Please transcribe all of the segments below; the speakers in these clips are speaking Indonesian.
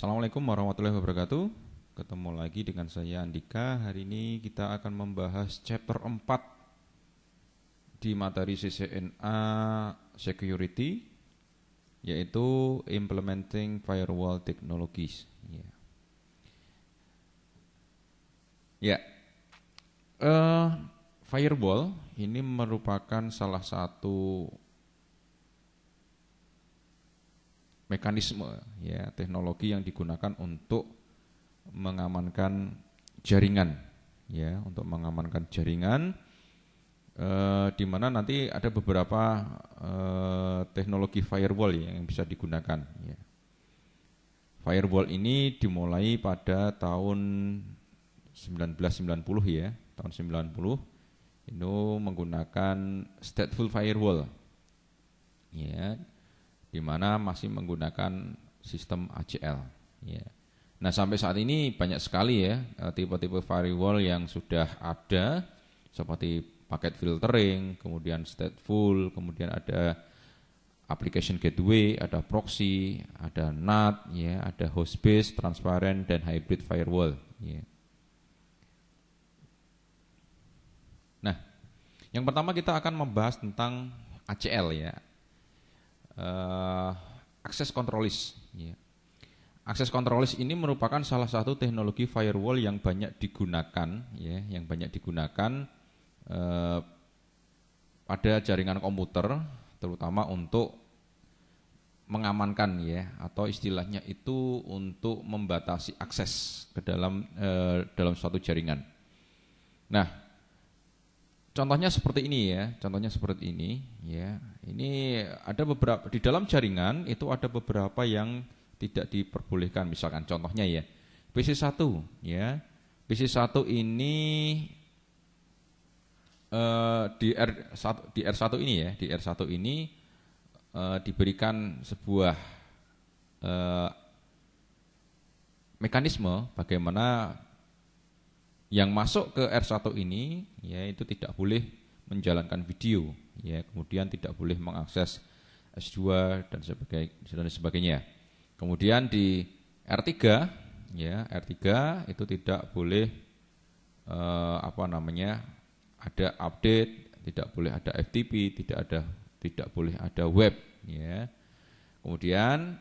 Assalamualaikum warahmatullahi wabarakatuh Ketemu lagi dengan saya Andika Hari ini kita akan membahas chapter 4 Di materi CCNA Security Yaitu Implementing Firewall Technologies Ya, ya. Uh, Firewall ini merupakan salah satu mekanisme ya teknologi yang digunakan untuk mengamankan jaringan ya untuk mengamankan jaringan e, di mana nanti ada beberapa e, teknologi firewall ya, yang bisa digunakan ya. Firewall ini dimulai pada tahun 1990 ya, tahun 90 itu menggunakan stateful firewall. Ya, di mana masih menggunakan sistem ACL. Ya. Nah sampai saat ini banyak sekali ya eh, tipe-tipe firewall yang sudah ada seperti paket filtering, kemudian stateful, kemudian ada application gateway, ada proxy, ada NAT, ya, ada host base, transparent dan hybrid firewall. Ya. Nah, yang pertama kita akan membahas tentang ACL ya, uh, akses kontrolis. Ya. Akses kontrolis ini merupakan salah satu teknologi firewall yang banyak digunakan, ya, yang banyak digunakan uh, pada jaringan komputer, terutama untuk mengamankan ya, atau istilahnya itu untuk membatasi akses ke dalam uh, dalam suatu jaringan. Nah, contohnya seperti ini ya, contohnya seperti ini ya ini ada beberapa di dalam jaringan itu ada beberapa yang tidak diperbolehkan. Misalkan contohnya ya PC1 ya. PC1 ini eh, di R1 di R1 ini ya, di R1 ini eh, diberikan sebuah eh, mekanisme bagaimana yang masuk ke R1 ini ya itu tidak boleh menjalankan video ya kemudian tidak boleh mengakses S2 dan sebagainya dan sebagainya. Kemudian di R3 ya, R3 itu tidak boleh eh, apa namanya? ada update, tidak boleh ada FTP, tidak ada tidak boleh ada web ya. Kemudian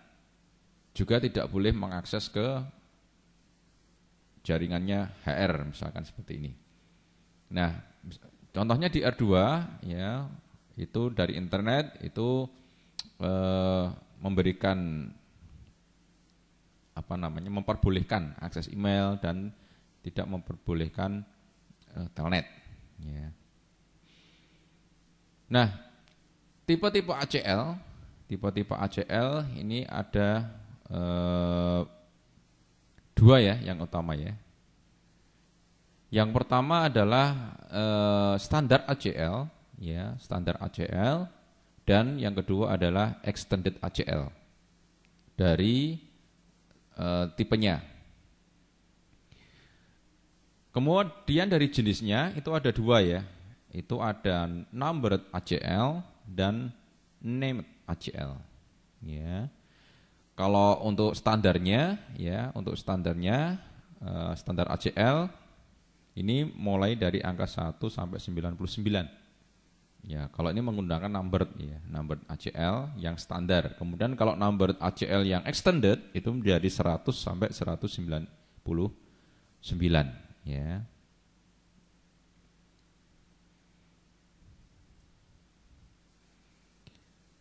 juga tidak boleh mengakses ke jaringannya HR misalkan seperti ini. Nah, contohnya di R2 ya itu dari internet itu eh, memberikan apa namanya memperbolehkan akses email dan tidak memperbolehkan eh, telnet. Ya. Nah, tipe-tipe ACL, tipe-tipe ACL ini ada eh, dua ya yang utama ya. Yang pertama adalah eh, standar ACL ya standar ACL dan yang kedua adalah extended ACL dari e, tipenya. Kemudian dari jenisnya itu ada dua ya, itu ada numbered ACL dan named ACL. Ya, kalau untuk standarnya ya untuk standarnya e, standar ACL ini mulai dari angka 1 sampai 99. Ya, kalau ini menggunakan number, ya, number ACL yang standar. Kemudian kalau number ACL yang extended itu menjadi 100 sampai 199 ya.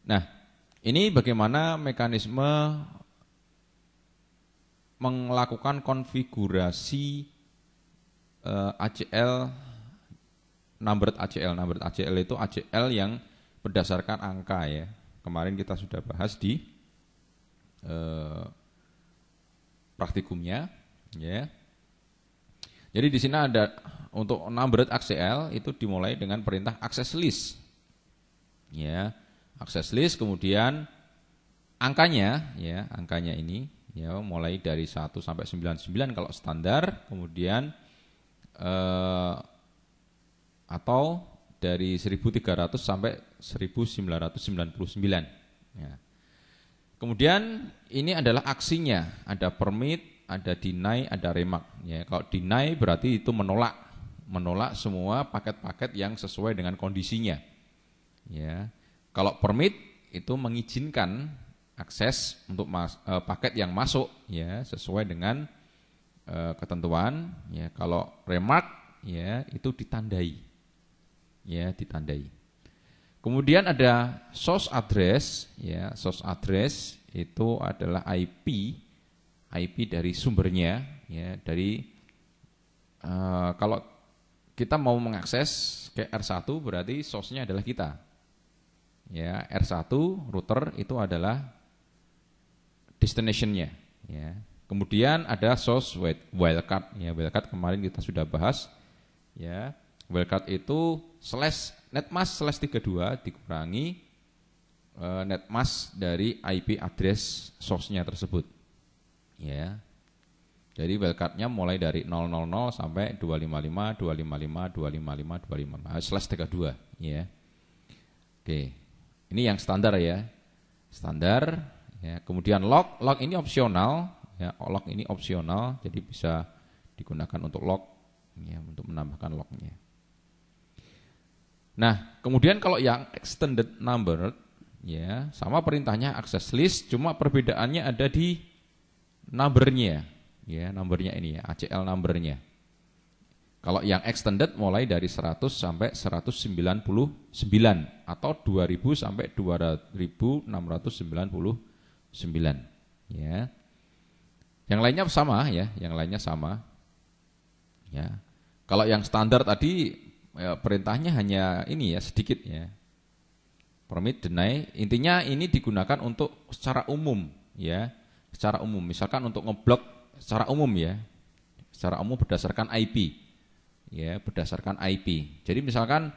Nah, ini bagaimana mekanisme melakukan konfigurasi eh, ACL numbered ACL. Numbered ACL itu ACL yang berdasarkan angka ya. Kemarin kita sudah bahas di eh, praktikumnya ya. Jadi di sini ada untuk numbered ACL itu dimulai dengan perintah access list. Ya, Access list kemudian angkanya ya, angkanya ini ya mulai dari 1 sampai 99 kalau standar, kemudian eh, atau dari 1300 sampai 1999. Ya. Kemudian ini adalah aksinya, ada permit, ada deny, ada remark. Ya, kalau deny berarti itu menolak, menolak semua paket-paket yang sesuai dengan kondisinya. Ya. Kalau permit itu mengizinkan akses untuk mas, e, paket yang masuk ya sesuai dengan e, ketentuan ya kalau remark ya itu ditandai ya ditandai. Kemudian ada source address, ya, source address itu adalah IP, IP dari sumbernya, ya, dari uh, kalau kita mau mengakses ke R1 berarti source-nya adalah kita. Ya, R1 router itu adalah destination-nya, ya. Kemudian ada source wildcard, ya, wildcard kemarin kita sudah bahas, ya Wildcard itu slash netmask slash 32 dikurangi uh, netmas dari IP address source-nya tersebut. Ya. Jadi wildcard-nya mulai dari 000 sampai 255 255 255 255 slash 32 ya. Oke. Ini yang standar ya. Standar ya. Kemudian lock, lock ini opsional ya. Lock ini opsional jadi bisa digunakan untuk lock ya untuk menambahkan lognya. Nah, kemudian kalau yang extended number ya, sama perintahnya access list, cuma perbedaannya ada di numbernya ya, numbernya ini ya, ACL numbernya. Kalau yang extended mulai dari 100 sampai 199 atau 2000 sampai 2699. Ya. Yang lainnya sama ya, yang lainnya sama. Ya. Kalau yang standar tadi ya, perintahnya hanya ini ya sedikit ya. Permit deny intinya ini digunakan untuk secara umum ya. Secara umum misalkan untuk ngeblok secara umum ya. Secara umum berdasarkan IP. Ya, berdasarkan IP. Jadi misalkan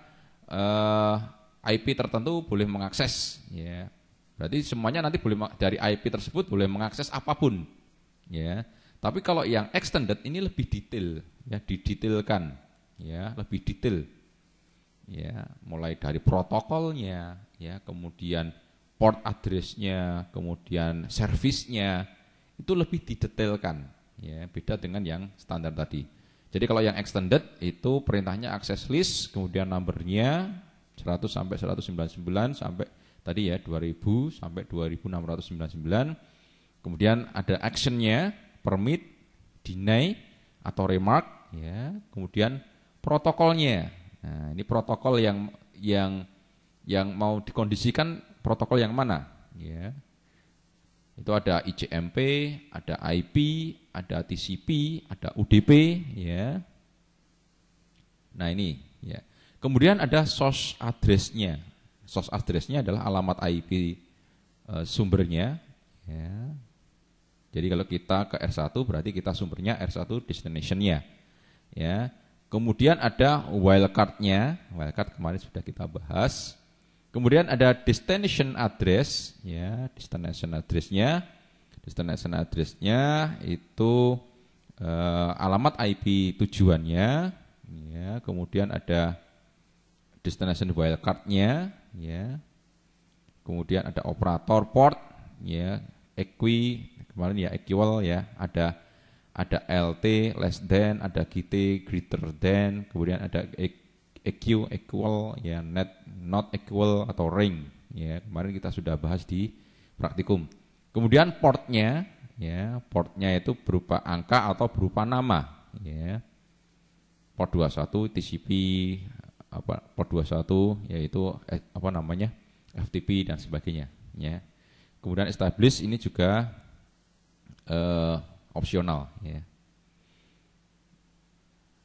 eh, IP tertentu boleh mengakses ya. Berarti semuanya nanti boleh dari IP tersebut boleh mengakses apapun. Ya. Tapi kalau yang extended ini lebih detail ya, didetailkan ya lebih detail ya mulai dari protokolnya ya kemudian port addressnya kemudian servicenya itu lebih didetailkan ya beda dengan yang standar tadi jadi kalau yang extended itu perintahnya akses list kemudian numbernya 100 sampai 199 sampai tadi ya 2000 sampai 2699 kemudian ada actionnya permit deny atau remark ya kemudian protokolnya. Nah, ini protokol yang yang yang mau dikondisikan protokol yang mana? Ya. Itu ada ICMP, ada IP, ada TCP, ada UDP, ya. Nah ini, ya. Kemudian ada source address-nya. Source address-nya adalah alamat IP e, sumbernya, ya. Jadi kalau kita ke R1 berarti kita sumbernya R1 destination-nya. Ya. Kemudian ada wildcard-nya, wildcard kemarin sudah kita bahas. Kemudian ada destination address, ya, destination address-nya. Destination address-nya itu eh, alamat IP tujuannya, ya. Kemudian ada destination wildcard-nya, ya. Kemudian ada operator port, ya, equi, kemarin ya equal ya, ada ada LT less than, ada GT greater than, kemudian ada EQ equal ya net not equal atau ring ya. Kemarin kita sudah bahas di praktikum. Kemudian portnya ya, portnya itu berupa angka atau berupa nama ya. Port 21 TCP apa port 21 yaitu eh, apa namanya FTP dan sebagainya ya. Kemudian establish ini juga eh, opsional ya.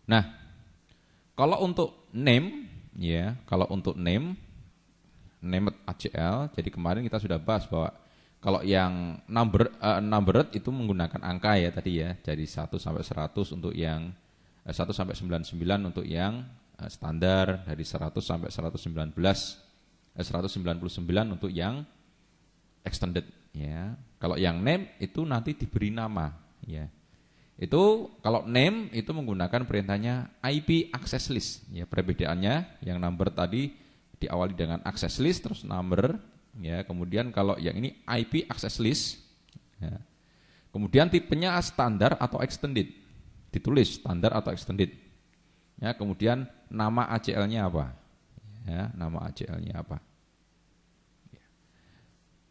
Nah, kalau untuk name ya, kalau untuk name name ACL, jadi kemarin kita sudah bahas bahwa kalau yang number uh, eh, numbered itu menggunakan angka ya tadi ya, jadi 1 sampai 100 untuk yang uh, eh, 1 sampai 99 untuk yang uh, standar, dari 100 sampai 119 uh, 199 untuk yang extended ya. Kalau yang name itu nanti diberi nama ya. Itu kalau name itu menggunakan perintahnya IP access list. Ya, perbedaannya yang number tadi diawali dengan access list terus number ya. Kemudian kalau yang ini IP access list ya. Kemudian tipenya standar atau extended. Ditulis standar atau extended. Ya, kemudian nama ACL-nya apa? Ya, nama ACL-nya apa?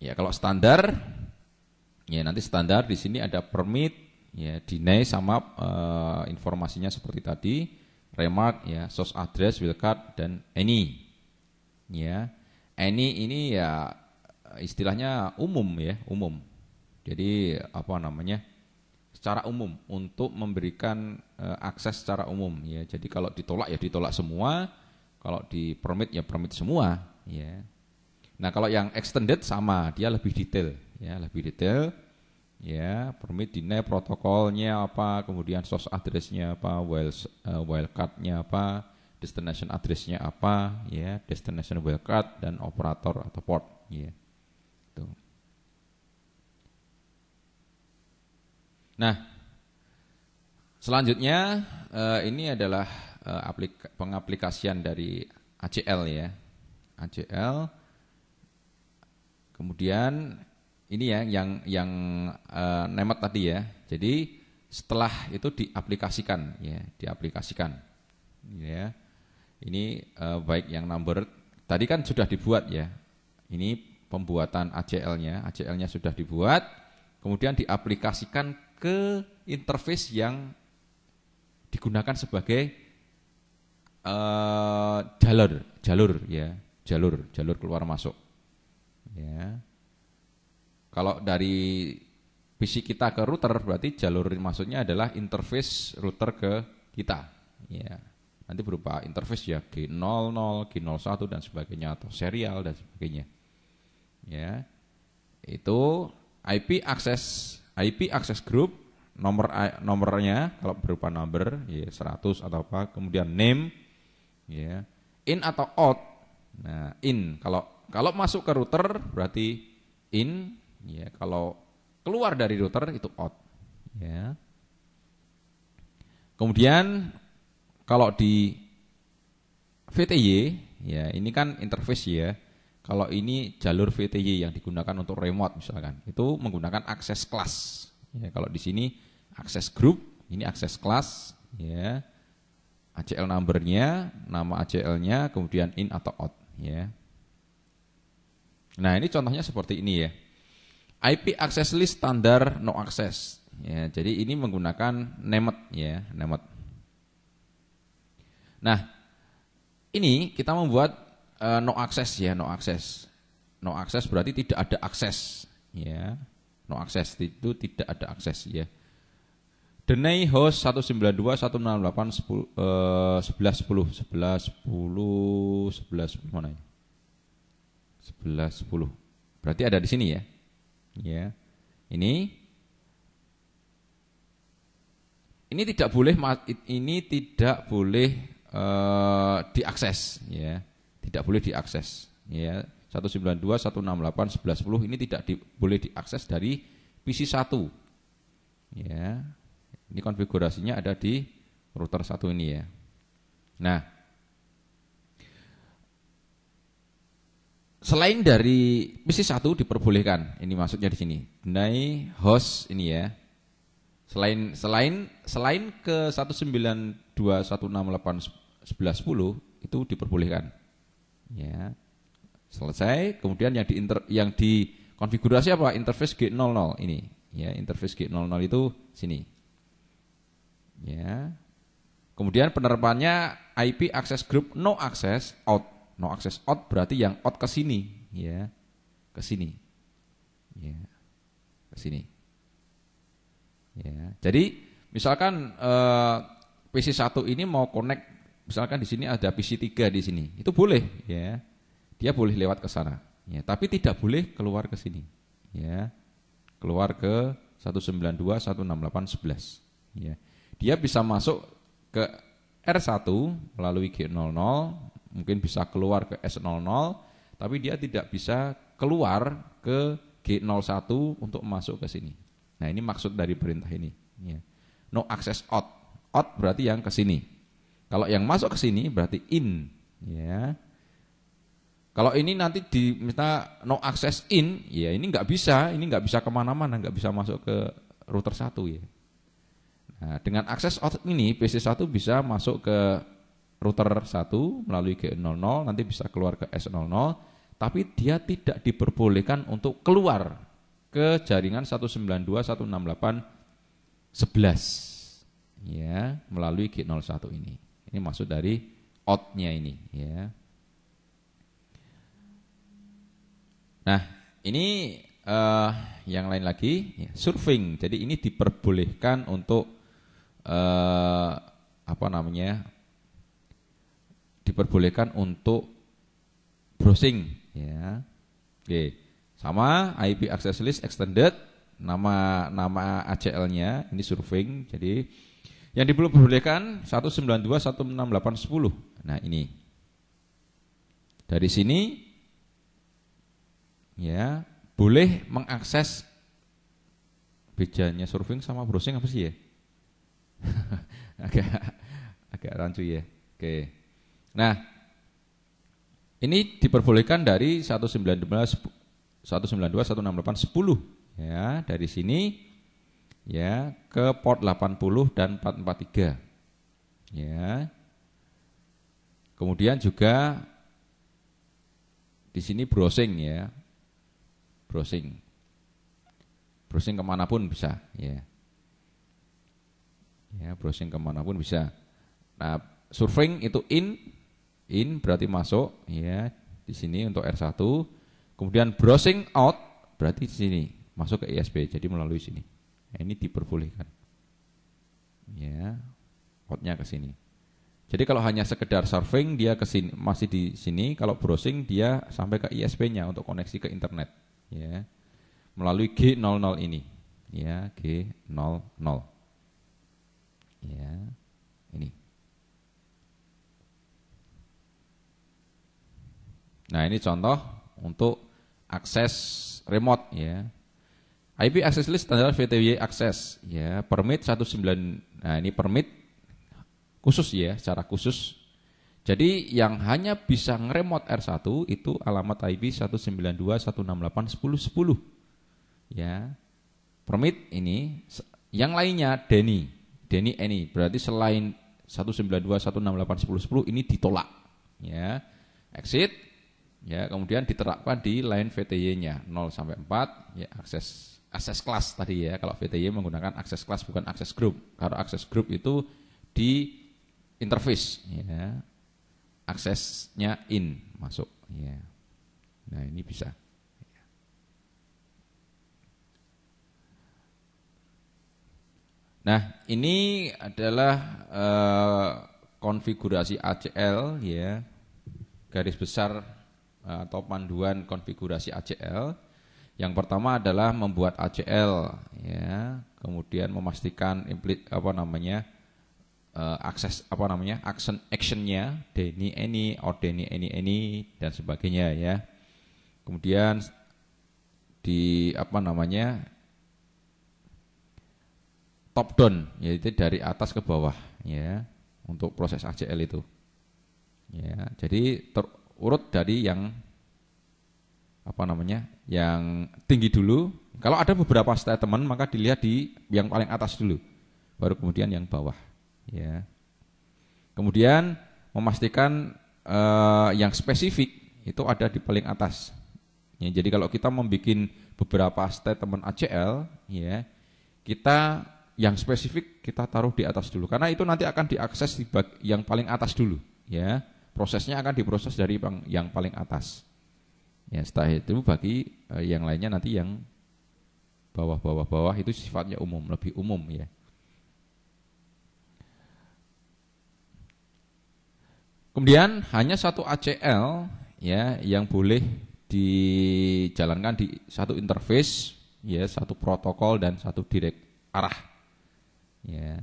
Ya, kalau standar ya nanti standar di sini ada permit ya deny sama uh, informasinya seperti tadi remark ya source address wildcard dan any ya any ini ya istilahnya umum ya umum jadi apa namanya secara umum untuk memberikan uh, akses secara umum ya jadi kalau ditolak ya ditolak semua kalau di permit ya permit semua ya nah kalau yang extended sama dia lebih detail ya lebih detail ya permit deny protokolnya apa kemudian source addressnya apa wild uh, eh, wildcardnya apa destination addressnya apa ya destination wildcard dan operator atau port ya tuh nah selanjutnya uh, ini adalah uh, pengaplikasian dari ACL ya ACL kemudian ini ya yang yang uh, nemat tadi ya. Jadi setelah itu diaplikasikan ya, diaplikasikan. Ya. Ini uh, baik yang number tadi kan sudah dibuat ya. Ini pembuatan ACL-nya, ACL-nya sudah dibuat, kemudian diaplikasikan ke interface yang digunakan sebagai uh, jalur, jalur ya, jalur, jalur keluar masuk. Ya kalau dari PC kita ke router berarti jalur maksudnya adalah interface router ke kita. Ya. Nanti berupa interface ya G00, G01 dan sebagainya atau serial dan sebagainya. Ya. Itu IP access IP access group nomor nomornya kalau berupa number ya 100 atau apa, kemudian name ya. In atau out. Nah, in kalau kalau masuk ke router berarti in Ya, kalau keluar dari router itu out. Ya. Kemudian kalau di VTY, ya ini kan interface ya. Kalau ini jalur VTY yang digunakan untuk remote misalkan, itu menggunakan akses kelas. Ya, kalau di sini akses grup ini akses kelas, ya. ACL numbernya, nama ACL-nya, kemudian in atau out, ya. Nah ini contohnya seperti ini ya. IP access list standar no access. Ya, jadi ini menggunakan nemet ya, nemet. Nah, ini kita membuat uh, no access ya, no access. No access berarti tidak ada akses ya. No access itu tidak ada akses ya. Denai host 192 168 10 11 10 11 10, mana ya? 10. Berarti ada di sini ya. Ya. Ini ini tidak boleh ini tidak boleh uh, diakses ya. Tidak boleh diakses ya. 192, 168, 1110 ini tidak di, boleh diakses dari PC1. Ya. Ini konfigurasinya ada di router satu ini ya. Nah, selain dari PC satu diperbolehkan. Ini maksudnya di sini. Mengenai host ini ya. Selain selain selain ke 192.168.11.10 itu diperbolehkan. Ya. Selesai, kemudian yang di inter, yang di konfigurasi apa? Interface G00 ini. Ya, interface G00 itu sini. Ya. Kemudian penerapannya IP access group no access out No access out berarti yang out ke sini, ya. Ke sini. Ya. Ke sini. Ya. Jadi misalkan eh, PC1 ini mau connect misalkan di sini ada PC3 di sini. Itu boleh, ya. Dia boleh lewat ke sana, ya. Tapi tidak boleh keluar ke sini, ya. Keluar ke 192.168.11 ya. Dia bisa masuk ke R1 melalui G00 mungkin bisa keluar ke S00 tapi dia tidak bisa keluar ke G01 untuk masuk ke sini. Nah, ini maksud dari perintah ini, ya. No access out. Out berarti yang ke sini. Kalau yang masuk ke sini berarti in, ya. Kalau ini nanti diminta no access in, ya ini nggak bisa, ini nggak bisa kemana-mana, nggak bisa masuk ke router satu ya. Nah, dengan akses out ini PC1 bisa masuk ke router 1 melalui G00 nanti bisa keluar ke S00 tapi dia tidak diperbolehkan untuk keluar ke jaringan 192.168.11 ya melalui G01 ini ini maksud dari out-nya ini ya nah ini uh, yang lain lagi ya, surfing jadi ini diperbolehkan untuk uh, apa namanya diperbolehkan untuk browsing ya. Oke. Sama IP access list extended nama nama ACL-nya ini surfing Jadi yang belum diperbolehkan 192.168.10. Nah, ini. Dari sini ya, boleh mengakses bedanya surfing sama browsing apa sih ya? agak agak rancu ya. Oke. Okay. Nah, ini diperbolehkan dari 192 192 168 10 ya, dari sini ya ke port 80 dan 443. Ya. Kemudian juga di sini browsing ya. Browsing. Browsing kemanapun bisa ya. Ya, browsing kemanapun bisa. Nah, surfing itu in in berarti masuk ya di sini untuk R1 kemudian browsing out berarti di sini masuk ke ISP jadi melalui sini nah, ini diperbolehkan ya outnya ke sini jadi kalau hanya sekedar surfing dia ke sini masih di sini kalau browsing dia sampai ke ISP-nya untuk koneksi ke internet ya melalui G00 ini ya G00 ya ini Nah ini contoh untuk akses remote ya. IP access list standar VTW access ya permit 19 nah ini permit khusus ya secara khusus jadi yang hanya bisa ngeremot R1 itu alamat IP 192.168.10.10 ya permit ini yang lainnya Denny Denny any berarti selain 192.168.10.10 ini ditolak ya exit ya kemudian diterapkan di line VTY-nya 0 sampai 4 ya akses akses kelas tadi ya kalau VTY menggunakan akses kelas bukan akses grup karena akses grup itu di interface ya aksesnya in masuk ya nah ini bisa nah ini adalah uh, konfigurasi ACL ya garis besar Eh, atau panduan konfigurasi ACL. Yang pertama adalah membuat ACL, ya, kemudian memastikan implit apa namanya uh, akses apa namanya action actionnya deni any or deni any any dan sebagainya ya. Kemudian di apa namanya top down, yaitu dari atas ke bawah ya untuk proses ACL itu. Ya, jadi ter, urut dari yang apa namanya yang tinggi dulu. Kalau ada beberapa statement maka dilihat di yang paling atas dulu, baru kemudian yang bawah. Ya. Kemudian memastikan eh, yang spesifik itu ada di paling atas. Ya, jadi kalau kita membuat beberapa statement ACL, ya kita yang spesifik kita taruh di atas dulu karena itu nanti akan diakses di yang paling atas dulu, ya prosesnya akan diproses dari bang, yang paling atas. Ya, setelah itu bagi eh, yang lainnya nanti yang bawah-bawah-bawah itu sifatnya umum, lebih umum ya. Kemudian hanya satu ACL ya yang boleh dijalankan di satu interface ya, satu protokol dan satu direct arah. Ya.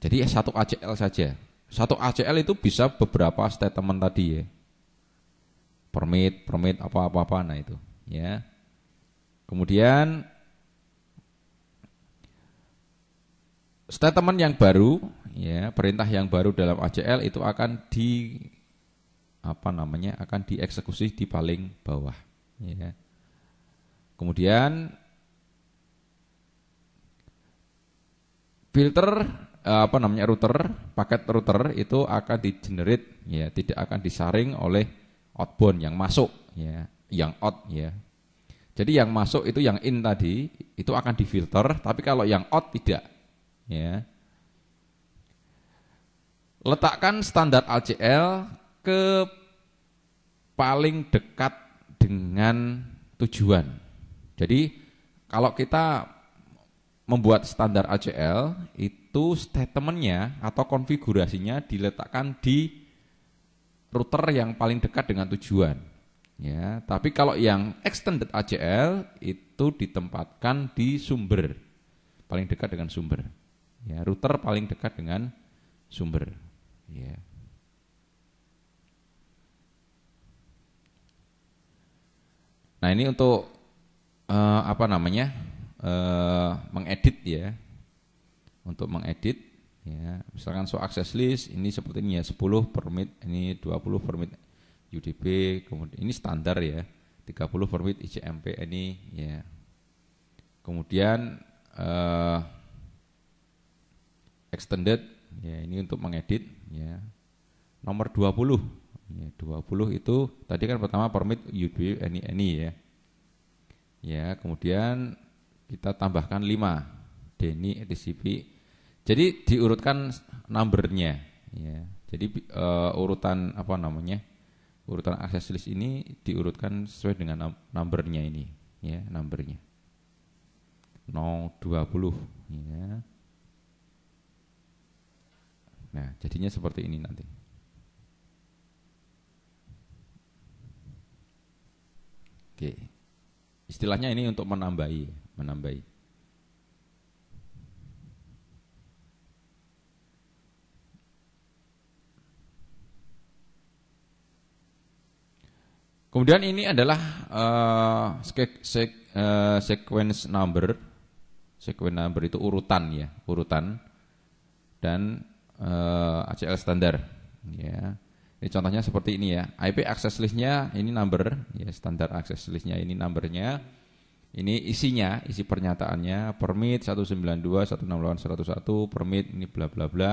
Jadi satu ACL saja. Satu ACL itu bisa beberapa statement tadi ya. Permit, permit apa-apa-apa nah itu ya. Kemudian statement yang baru ya, perintah yang baru dalam ACL itu akan di apa namanya? akan dieksekusi di paling bawah ya. Kemudian filter Eh, apa namanya router, paket router itu akan di-generate ya, tidak akan disaring oleh outbound yang masuk ya, yang out ya. Jadi yang masuk itu yang in tadi itu akan difilter, tapi kalau yang out tidak ya. Letakkan standar ACL ke paling dekat dengan tujuan. Jadi kalau kita membuat standar ACL itu itu statementnya atau konfigurasinya diletakkan di router yang paling dekat dengan tujuan. Ya, tapi kalau yang extended ACL itu ditempatkan di sumber paling dekat dengan sumber. Ya, router paling dekat dengan sumber. Ya. Nah, ini untuk uh, apa namanya? Uh, mengedit ya untuk mengedit ya misalkan so access list ini seperti ini ya 10 permit ini 20 permit UDP kemudian ini standar ya 30 permit ICMP ini ya kemudian uh, extended ya ini untuk mengedit ya nomor 20 ya 20 itu tadi kan pertama permit UDP ini ini ya ya kemudian kita tambahkan 5 Deni TCP jadi diurutkan numbernya. Ya. Jadi uh, urutan apa namanya? Urutan akses list ini diurutkan sesuai dengan numbernya ini, ya, numbernya. 020. 20 ya. Nah, jadinya seperti ini nanti. Oke. Istilahnya ini untuk menambahi, menambahi. Kemudian ini adalah uh, sek, sek, uh, sequence number. Sequence number itu urutan ya, urutan dan uh, eh, ACL standar. Ya. Ini contohnya seperti ini ya. IP access listnya ini number, ya standar access listnya ini numbernya. Ini isinya, isi pernyataannya permit 192 permit ini bla bla bla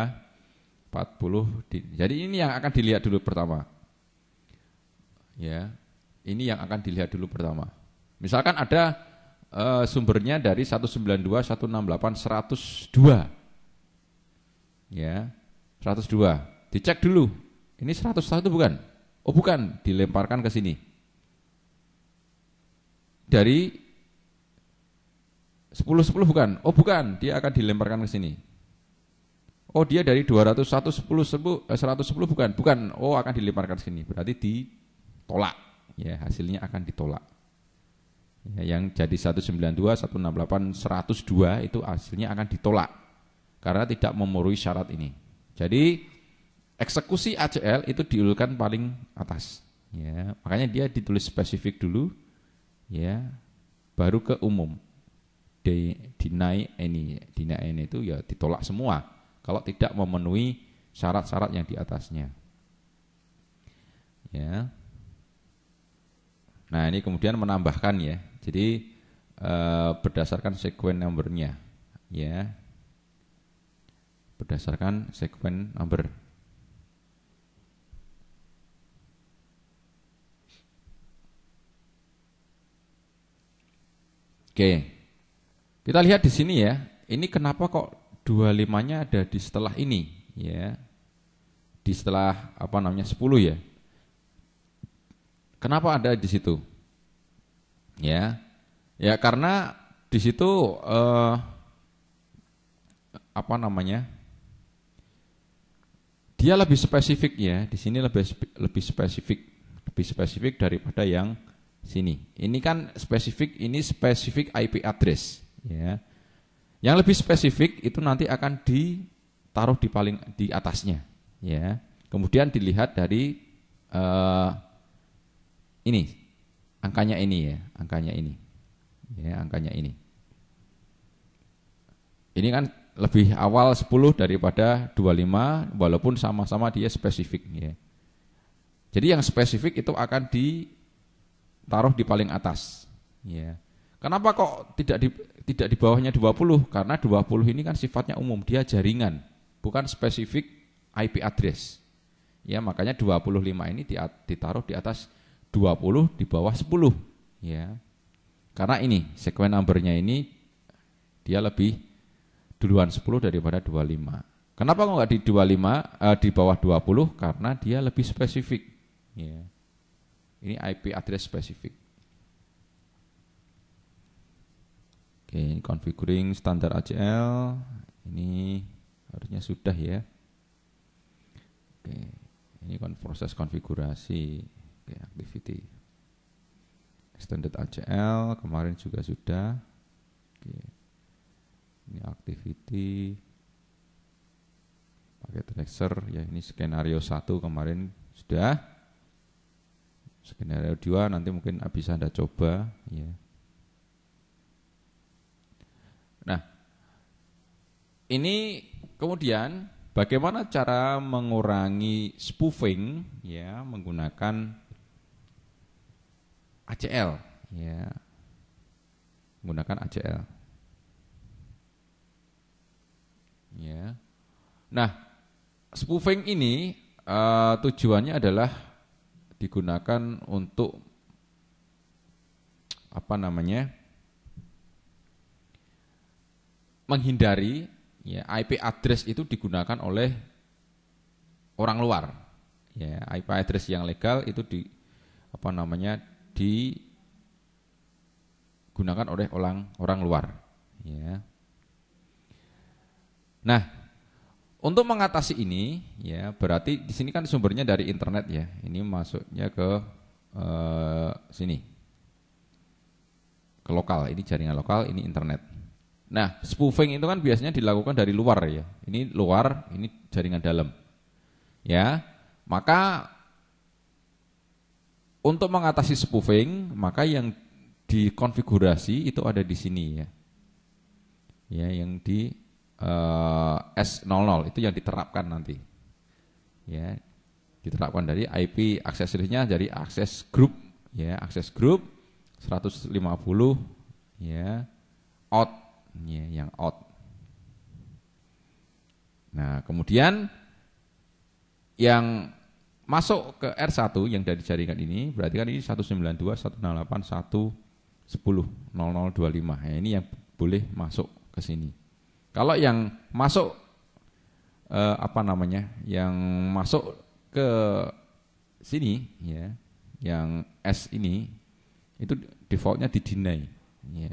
40. Di, jadi ini yang akan dilihat dulu pertama. Ya. Ini yang akan dilihat dulu pertama. Misalkan ada e, sumbernya dari 192, 168, 102. Ya. 102. Dicek dulu. Ini 101 bukan? Oh, bukan, dilemparkan ke sini. Dari 10 10 bukan? Oh, bukan, dia akan dilemparkan ke sini. Oh, dia dari 201 10 10 110 bukan? Bukan. Oh, akan dilemparkan ke sini. Berarti ditolak ya hasilnya akan ditolak. Ya, yang jadi 192, 168, 102 itu hasilnya akan ditolak karena tidak memenuhi syarat ini. Jadi eksekusi ACL itu diulurkan paling atas. Ya, makanya dia ditulis spesifik dulu ya, baru ke umum. De, deny ini deny any itu ya ditolak semua kalau tidak memenuhi syarat-syarat yang di atasnya. Ya, Nah ini kemudian menambahkan ya. Jadi eh, berdasarkan sequence numbernya ya. Berdasarkan sequence number. Oke. Kita lihat di sini ya. Ini kenapa kok 25-nya ada di setelah ini ya. Di setelah apa namanya 10 ya. Kenapa ada di situ? Ya, ya karena di situ eh, apa namanya? Dia lebih spesifik ya. Di sini lebih lebih spesifik, lebih spesifik daripada yang sini. Ini kan spesifik, ini spesifik IP address. Ya, yang lebih spesifik itu nanti akan ditaruh di paling di atasnya. Ya, kemudian dilihat dari eh, ini angkanya ini ya, angkanya ini. Ya, angkanya ini. Ini kan lebih awal 10 daripada 25 walaupun sama-sama dia spesifik ya. Jadi yang spesifik itu akan ditaruh di paling atas ya. Kenapa kok tidak di tidak di bawahnya 20? Karena 20 ini kan sifatnya umum, dia jaringan, bukan spesifik IP address. Ya, makanya 25 ini ditaruh di atas 20 di bawah 10 ya. Karena ini sekuen numbernya ini dia lebih duluan 10 daripada 25. Kenapa kok nggak di 25 eh, di bawah 20? Karena dia lebih spesifik ya. Ini IP address spesifik. Oke, ini configuring standar ACL. Ini harusnya sudah ya. Oke, ini kan proses konfigurasi. Oke, okay, activity. Standard ACL kemarin juga sudah. Oke. Okay. Ini activity pakai tracer ya ini skenario satu kemarin sudah skenario dua nanti mungkin bisa Anda coba ya. Nah, ini kemudian bagaimana cara mengurangi spoofing ya menggunakan ACL ya menggunakan ACL ya nah spoofing ini uh, tujuannya adalah digunakan untuk apa namanya menghindari ya IP address itu digunakan oleh orang luar ya IP address yang legal itu di apa namanya digunakan oleh orang orang luar. Ya. Nah, untuk mengatasi ini, ya berarti di sini kan sumbernya dari internet ya. Ini masuknya ke eh, sini, ke lokal. Ini jaringan lokal, ini internet. Nah, spoofing itu kan biasanya dilakukan dari luar ya. Ini luar, ini jaringan dalam. Ya, maka untuk mengatasi spoofing, maka yang dikonfigurasi itu ada di sini ya. Ya, yang di uh, eh, S00 itu yang diterapkan nanti. Ya, diterapkan dari IP akses dari akses group ya, akses group 150 ya out ya, yang out. Nah, kemudian yang masuk ke R1 yang dari jaringan ini berarti kan ini 192 168 110 0025 ya, ini yang boleh masuk ke sini kalau yang masuk eh, apa namanya yang masuk ke sini ya yang S ini itu defaultnya didinai ya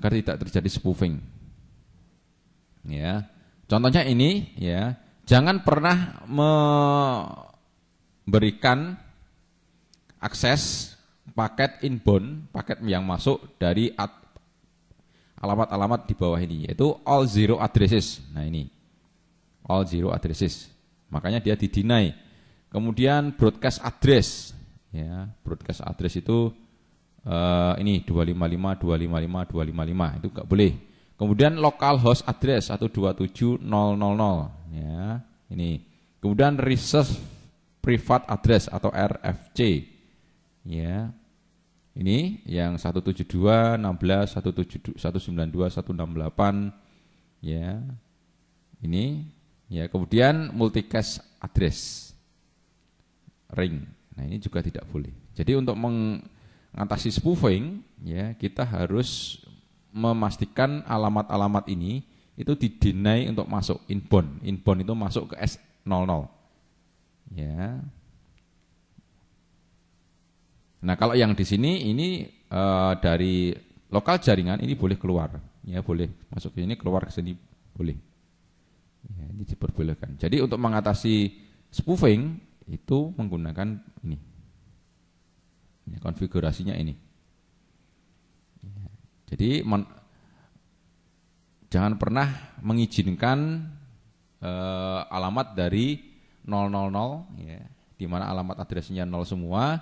agar tidak terjadi spoofing ya contohnya ini ya jangan pernah me berikan akses paket inbound, paket yang masuk dari alamat-alamat di bawah ini, yaitu all zero addresses. Nah ini, all zero addresses. Makanya dia didinai. Kemudian broadcast address, ya broadcast address itu uh, ini 255, 255, 255 itu nggak boleh. Kemudian local host address 127000 ya ini. Kemudian reserve private address atau RFC ya ini yang 172 16 172 192 168 ya ini ya kemudian multicast address ring nah ini juga tidak boleh jadi untuk mengatasi spoofing ya kita harus memastikan alamat-alamat ini itu didenai untuk masuk inbound inbound itu masuk ke S00 Ya. Nah, kalau yang di sini ini uh, dari lokal jaringan ini boleh keluar, ya boleh masuk ke sini keluar ke sini boleh. Ya, ini diperbolehkan. Jadi untuk mengatasi spoofing itu menggunakan ini. ini konfigurasinya ini. Ya, jadi men, jangan pernah mengizinkan uh, alamat dari 000 ya, di mana alamat addressnya 0 semua.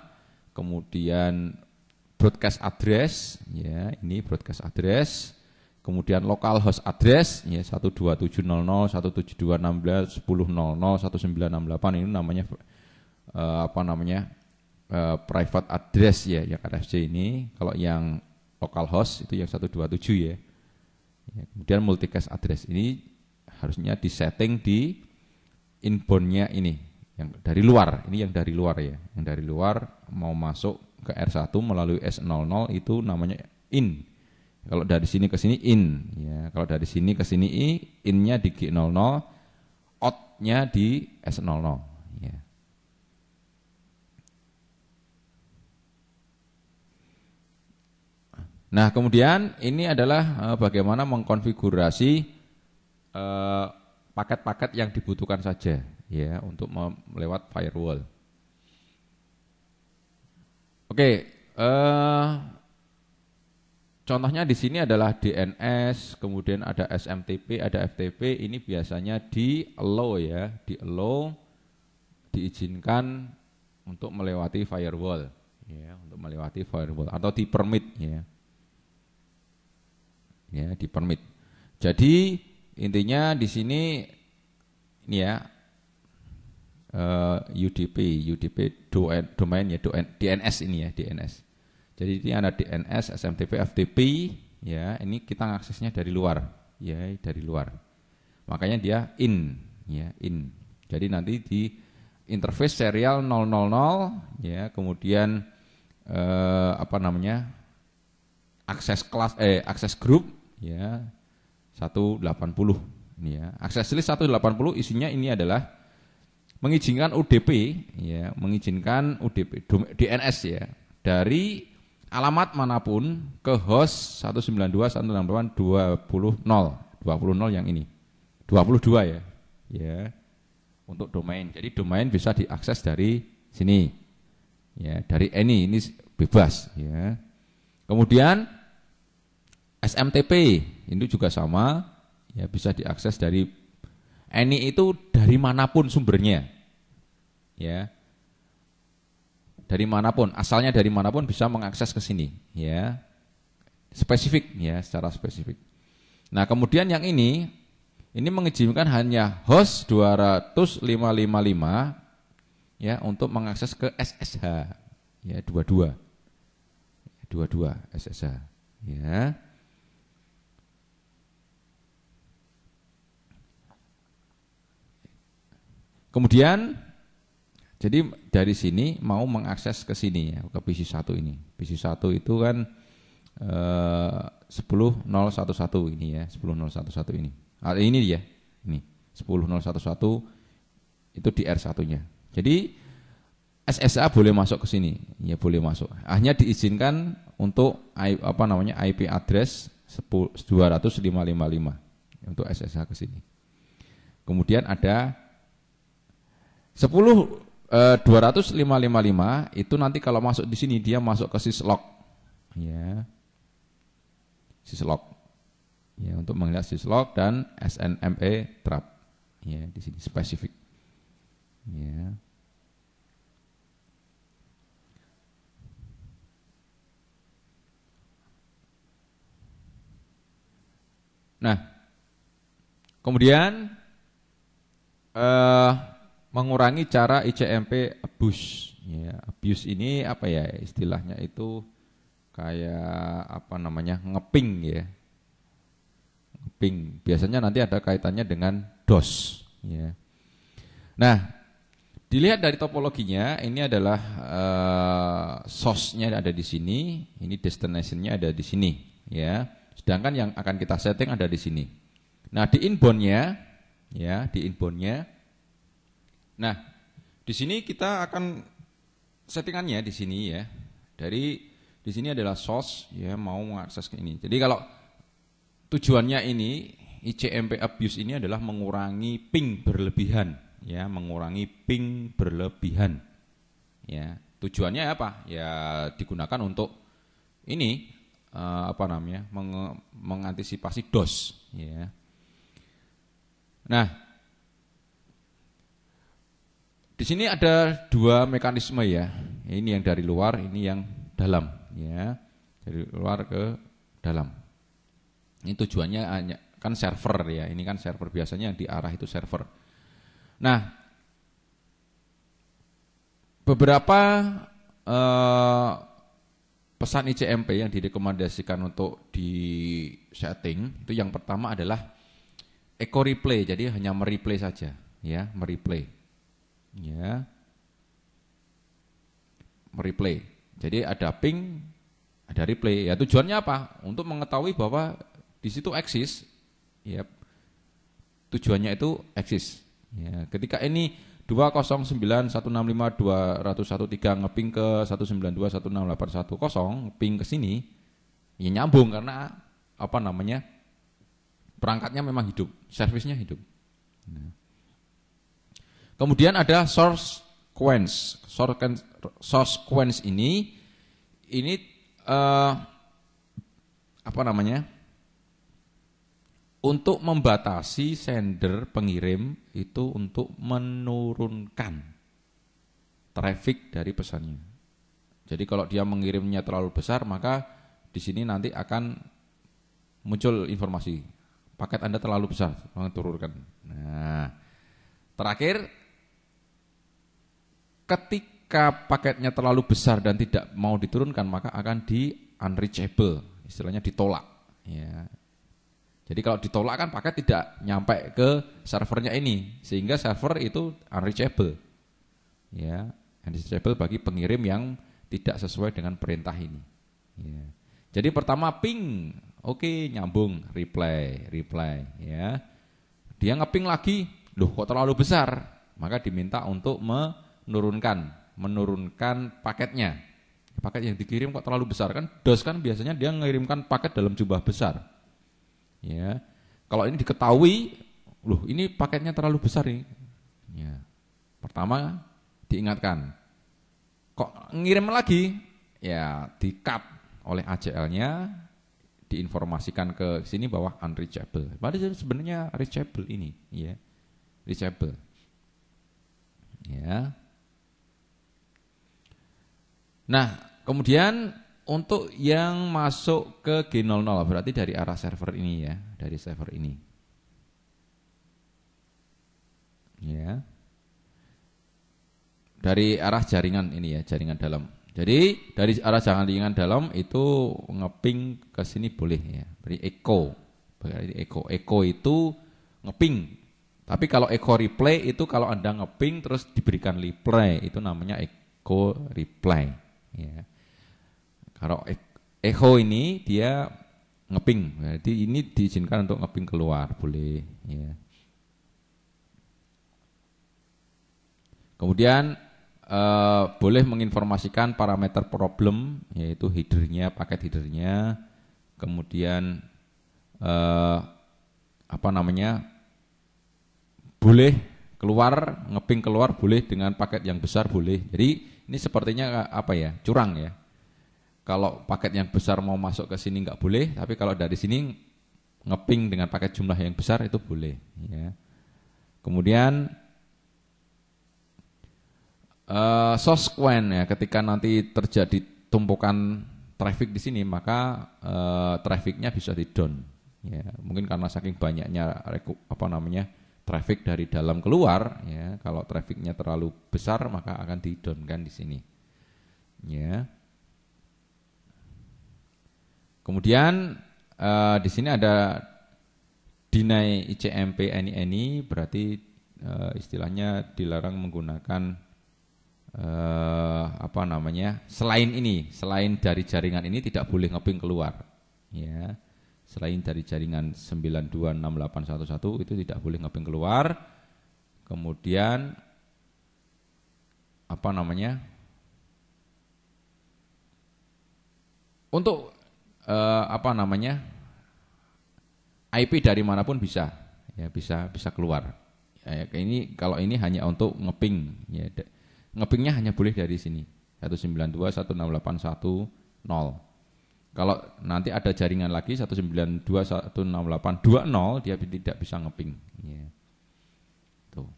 Kemudian broadcast address ya, ini broadcast address. Kemudian local host address ya 12700 17216 1000 1968 ini namanya eh, apa namanya? Eh, private address ya yang RFC ini. Kalau yang local host itu yang 127 ya. ya kemudian multicast address ini harusnya disetting di inboundnya ini yang dari luar ini yang dari luar ya yang dari luar mau masuk ke R1 melalui S00 itu namanya in kalau dari sini ke sini in ya kalau dari sini ke sini i innya di G00 outnya di S00 ya Nah, kemudian ini adalah eh, bagaimana mengkonfigurasi uh, paket-paket yang dibutuhkan saja ya untuk melewat firewall. Oke, eh contohnya di sini adalah DNS, kemudian ada SMTP, ada FTP. Ini biasanya di allow ya, di allow diizinkan untuk melewati firewall, ya, untuk melewati firewall atau di permit ya, ya di permit. Jadi Intinya di sini ini ya eh, UDP, UDP domain ya DNS ini ya DNS. Jadi ini ada DNS, SMTP, FTP ya. Ini kita aksesnya dari luar ya dari luar. Makanya dia in ya in. Jadi nanti di interface serial 000 ya kemudian eh, apa namanya akses kelas eh akses grup ya 180 ini ya. Akses list 180 isinya ini adalah mengizinkan UDP ya, mengizinkan UDP DNS ya dari alamat manapun ke host 192.168.20.0 yang ini. 22 ya. Ya. Untuk domain. Jadi domain bisa diakses dari sini. Ya, dari any ini bebas ya. Kemudian SMTP itu juga sama, ya bisa diakses dari any itu dari manapun sumbernya, ya dari manapun asalnya dari manapun bisa mengakses ke sini, ya spesifik ya secara spesifik. Nah kemudian yang ini ini mengizinkan hanya host 25555 ya untuk mengakses ke SSH ya 22 22 SSH ya. Kemudian jadi dari sini mau mengakses ke sini ya ke PC1 ini. PC1 itu kan eh, 10011 ini ya, 10011 ini. Ah, ini dia. Ini 10011 itu di R1-nya. Jadi SSA boleh masuk ke sini, ya boleh masuk. Hanya diizinkan untuk apa namanya IP address 20555 untuk SSA ke sini. Kemudian ada 10 uh, eh, lima itu nanti kalau masuk di sini dia masuk ke syslog. Ya. Syslog. Ya, untuk melihat syslog dan SNME trap. Ya, di sini spesifik. Ya. Nah, kemudian eh mengurangi cara ICMP abuse. Ya, abuse ini apa ya istilahnya itu kayak apa namanya ngeping ya. Ngeping. Biasanya nanti ada kaitannya dengan dos. Ya. Nah, dilihat dari topologinya, ini adalah uh, source-nya ada di sini, ini destination-nya ada di sini, ya. Sedangkan yang akan kita setting ada di sini. Nah, di inbound-nya, ya, di inbound-nya Nah, di sini kita akan settingannya di sini ya. Dari di sini adalah source ya mau mengakses ke ini. Jadi kalau tujuannya ini ICMP abuse ini adalah mengurangi ping berlebihan ya, mengurangi ping berlebihan. Ya, tujuannya apa? Ya digunakan untuk ini uh, apa namanya? Meng mengantisipasi DOS ya. Nah, di sini ada dua mekanisme ya. Ini yang dari luar, ini yang dalam ya. Dari luar ke dalam. Ini tujuannya hanya kan server ya. Ini kan server biasanya yang diarah itu server. Nah, beberapa eh, pesan ICMP yang direkomendasikan untuk di setting itu yang pertama adalah echo replay jadi hanya mereplay saja ya mereplay ya replay. Jadi ada ping, ada replay. Ya tujuannya apa? Untuk mengetahui bahwa di situ eksis. Ya. Tujuannya itu eksis. Ya, ketika ini 209165213 ngeping ke 192.16810 ping ke sini ya nyambung karena apa namanya perangkatnya memang hidup, servisnya hidup. Nah. Kemudian ada source quench. Source, source quench ini ini uh, apa namanya? Untuk membatasi sender pengirim itu untuk menurunkan traffic dari pesannya. Jadi kalau dia mengirimnya terlalu besar maka di sini nanti akan muncul informasi paket Anda terlalu besar, turunkan. Nah, terakhir ketika paketnya terlalu besar dan tidak mau diturunkan maka akan di unreachable, istilahnya ditolak. Ya. Jadi kalau ditolak kan paket tidak nyampe ke servernya ini, sehingga server itu unreachable. Ya, unreachable bagi pengirim yang tidak sesuai dengan perintah ini. Ya. Jadi pertama ping, oke nyambung, reply, reply, ya. Dia ngeping lagi, loh kok terlalu besar, maka diminta untuk me menurunkan, menurunkan paketnya. Paket yang dikirim kok terlalu besar kan? DOS kan biasanya dia mengirimkan paket dalam jumlah besar. Ya. Kalau ini diketahui, loh ini paketnya terlalu besar nih. Ya. Pertama diingatkan. Kok ngirim lagi? Ya, di cut oleh ACL-nya diinformasikan ke sini bahwa unreachable. Padahal sebenarnya reachable ini, ya. Reachable. Ya, Nah, kemudian untuk yang masuk ke G00 berarti dari arah server ini ya, dari server ini. Ya. Dari arah jaringan ini ya, jaringan dalam. Jadi dari arah jaringan dalam itu ngeping ke sini boleh ya. Beri echo. Berarti echo. Echo itu ngeping. Tapi kalau echo replay itu kalau Anda ngeping terus diberikan replay itu namanya echo replay. Ya. Kalau echo ini dia ngeping, berarti ini diizinkan untuk ngeping keluar, boleh. Ya. Kemudian eh, boleh menginformasikan parameter problem, yaitu headernya, paket headernya, kemudian eh, apa namanya, boleh keluar ngeping keluar boleh dengan paket yang besar boleh. Jadi ini sepertinya apa ya? Curang ya. Kalau paket yang besar mau masuk ke sini nggak boleh, tapi kalau dari sini ngeping dengan paket jumlah yang besar itu boleh. Ya. Kemudian uh, eh, sosquen ya, ketika nanti terjadi tumpukan traffic di sini maka uh, trafficnya bisa di down. Ya, mungkin karena saking banyaknya apa namanya traffic dari dalam keluar ya kalau trafficnya terlalu besar maka akan di kan di sini ya kemudian uh, di sini ada dinai ICMP ini, berarti uh, istilahnya dilarang menggunakan uh, apa namanya selain ini selain dari jaringan ini tidak boleh ngeping keluar ya selain dari jaringan 926811 itu tidak boleh ngeping keluar. Kemudian apa namanya? Untuk eh, apa namanya? IP dari manapun bisa ya bisa bisa keluar. Ya, ini kalau ini hanya untuk ngeping ya. Ngepingnya hanya boleh dari sini. 192.168.1.0 kalau nanti ada jaringan lagi 192.168.20 dia tidak bisa ngeping. Ya. Tuh.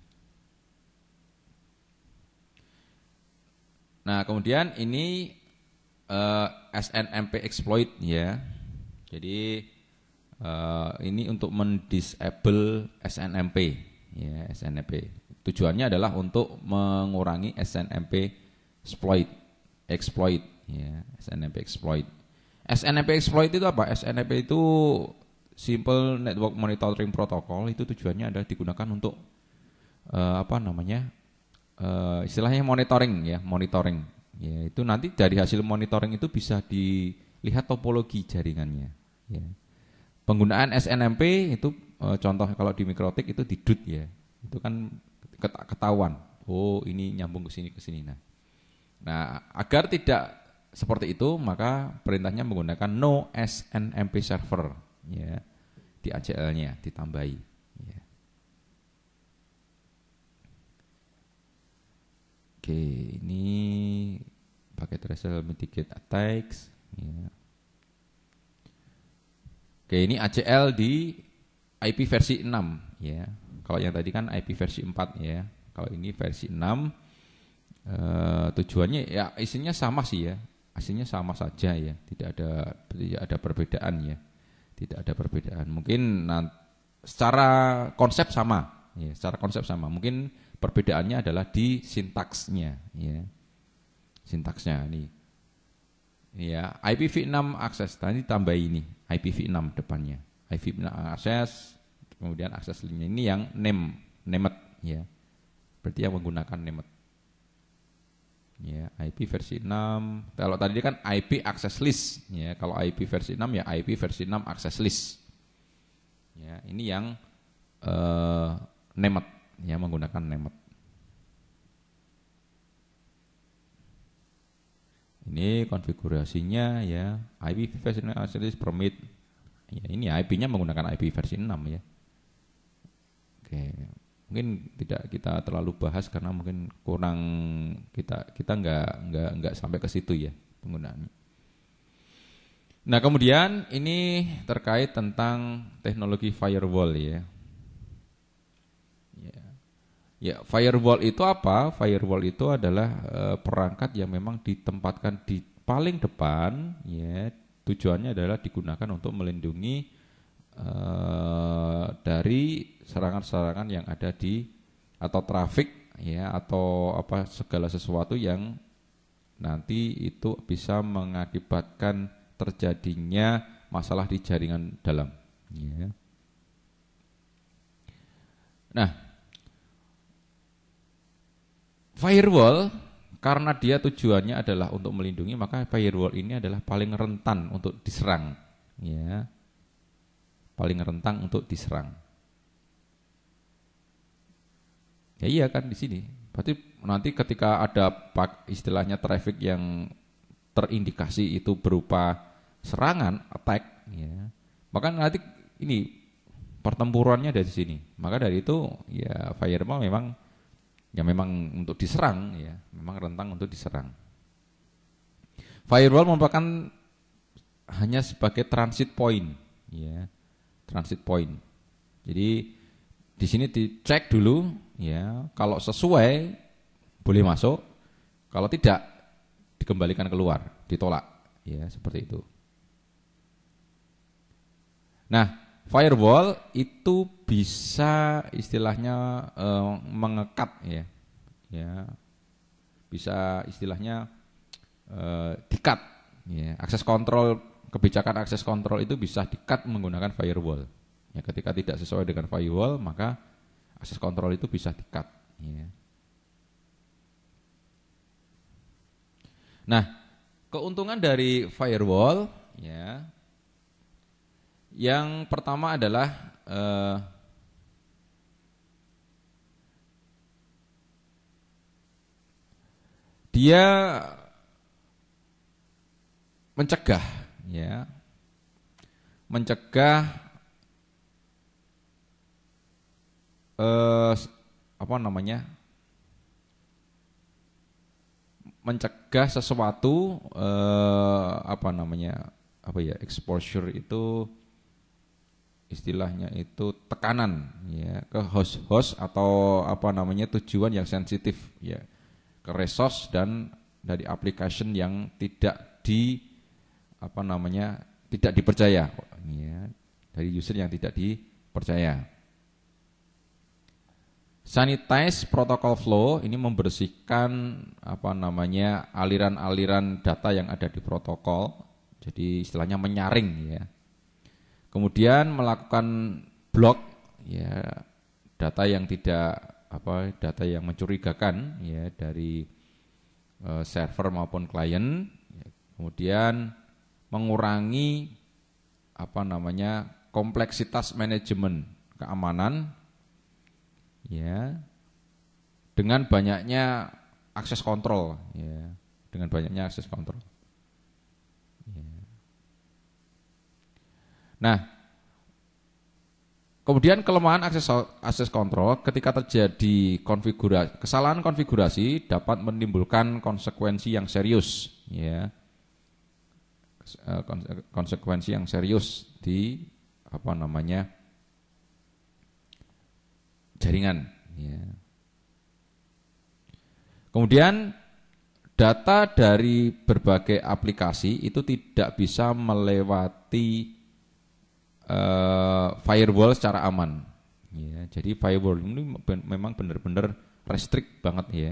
Nah, kemudian ini uh, eh, SNMP exploit ya. Jadi uh, ini untuk mendisable SNMP ya, SNMP. Tujuannya adalah untuk mengurangi SNMP exploit exploit ya, SNMP exploit SNMP exploit itu apa? SNMP itu Simple Network Monitoring Protocol itu tujuannya adalah digunakan untuk uh, apa namanya uh, istilahnya monitoring ya monitoring ya itu nanti dari hasil monitoring itu bisa dilihat topologi jaringannya ya. penggunaan SNMP itu uh, contoh kalau di mikrotik itu di DUT ya itu kan ketahuan oh ini nyambung ke sini ke sini nah nah agar tidak seperti itu maka perintahnya menggunakan no snmp server ya di ACL-nya ditambahi ya. Oke, ini pakai tracer mitigate attacks ya. Oke, ini ACL di IP versi 6 ya. Kalau yang tadi kan IP versi 4 ya. Kalau ini versi 6 eh, tujuannya ya isinya sama sih ya aslinya sama saja ya, tidak ada tidak ada perbedaan ya. Tidak ada perbedaan. Mungkin secara konsep sama, ya, secara konsep sama. Mungkin perbedaannya adalah di sintaksnya ya. Sintaksnya ini Ya, IPv6 akses tadi nah, tambah ini IPv6 depannya. IPv6 akses kemudian akses linknya ini yang name nemet ya. Berarti yang menggunakan nemet ya IP versi 6 kalau tadi kan IP access list ya kalau IP versi 6 ya IP versi 6 access list ya ini yang eh, nemet ya menggunakan nemet ini konfigurasinya ya IP versi 6 access list permit ya ini IP-nya menggunakan IP versi 6 ya oke mungkin tidak kita terlalu bahas karena mungkin kurang kita kita nggak nggak nggak sampai ke situ ya penggunaannya. Nah kemudian ini terkait tentang teknologi firewall ya. Ya, ya firewall itu apa? Firewall itu adalah eh, perangkat yang memang ditempatkan di paling depan. Ya tujuannya adalah digunakan untuk melindungi Eh, dari serangan-serangan yang ada di atau trafik ya atau apa segala sesuatu yang nanti itu bisa mengakibatkan terjadinya masalah di jaringan dalam. Ya. Nah, firewall karena dia tujuannya adalah untuk melindungi, maka firewall ini adalah paling rentan untuk diserang. Ya, paling rentang untuk diserang. Ya iya kan di sini. Berarti nanti ketika ada pak istilahnya traffic yang terindikasi itu berupa serangan, attack, ya, maka nanti ini pertempurannya dari sini. Maka dari itu ya firewall memang ya memang untuk diserang ya, memang rentang untuk diserang. Firewall merupakan hanya sebagai transit point ya transit point. Jadi di sini dicek dulu ya, kalau sesuai boleh masuk, kalau tidak dikembalikan keluar, ditolak ya seperti itu. Nah, firewall itu bisa istilahnya eh, mengekat ya. Ya. Bisa istilahnya eh dikat ya, akses kontrol kebijakan akses kontrol itu bisa dikat menggunakan firewall. Ya, ketika tidak sesuai dengan firewall, maka akses kontrol itu bisa dikat. Ya. Nah, keuntungan dari firewall, ya, yang pertama adalah eh, dia mencegah ya mencegah eh, apa namanya mencegah sesuatu eh, apa namanya apa ya exposure itu istilahnya itu tekanan ya ke host-host atau apa namanya tujuan yang sensitif ya ke resource dan dari application yang tidak di apa namanya tidak dipercaya ya, dari user yang tidak dipercaya. Sanitize protocol flow ini membersihkan apa namanya aliran-aliran data yang ada di protokol. Jadi istilahnya menyaring ya. Kemudian melakukan blok ya data yang tidak apa data yang mencurigakan ya dari eh, server maupun klien. kemudian mengurangi apa namanya kompleksitas manajemen keamanan ya dengan banyaknya akses kontrol ya dengan banyaknya akses kontrol ya. nah kemudian kelemahan akses akses kontrol ketika terjadi konfigurasi kesalahan konfigurasi dapat menimbulkan konsekuensi yang serius ya Eh, konsekuensi yang serius di apa namanya jaringan. Ya. Kemudian data dari berbagai aplikasi itu tidak bisa melewati uh, firewall secara aman. Ya, jadi firewall ini memang benar-benar restrict banget ya.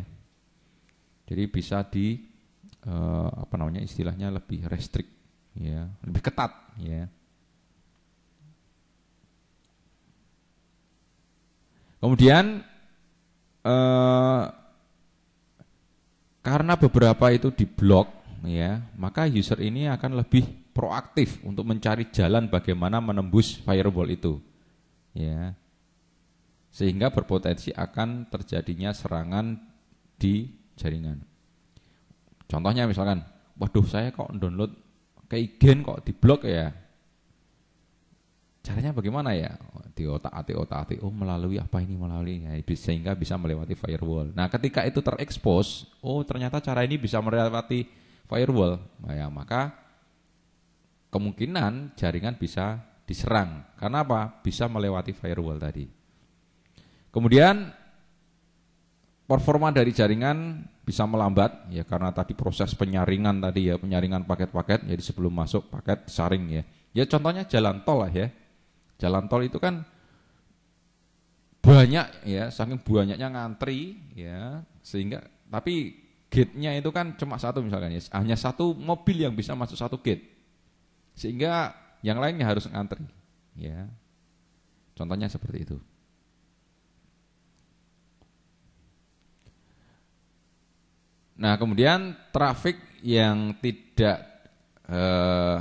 Jadi bisa di uh, apa namanya istilahnya lebih restrict ya lebih ketat ya kemudian eh, karena beberapa itu diblok ya maka user ini akan lebih proaktif untuk mencari jalan bagaimana menembus firewall itu ya sehingga berpotensi akan terjadinya serangan di jaringan contohnya misalkan waduh saya kok download keigen kok diblok ya caranya bagaimana ya oh, di otak atik otak atik oh melalui apa ini melalui ya, sehingga bisa melewati firewall nah ketika itu terekspos oh ternyata cara ini bisa melewati firewall nah, ya, maka kemungkinan jaringan bisa diserang karena apa bisa melewati firewall tadi kemudian performa dari jaringan bisa melambat ya karena tadi proses penyaringan tadi ya penyaringan paket-paket jadi sebelum masuk paket saring ya ya contohnya jalan tol lah ya jalan tol itu kan banyak ya saking banyaknya ngantri ya sehingga tapi gate-nya itu kan cuma satu misalkan ya hanya satu mobil yang bisa masuk satu gate sehingga yang lainnya harus ngantri ya contohnya seperti itu Nah, kemudian trafik yang tidak uh, eh,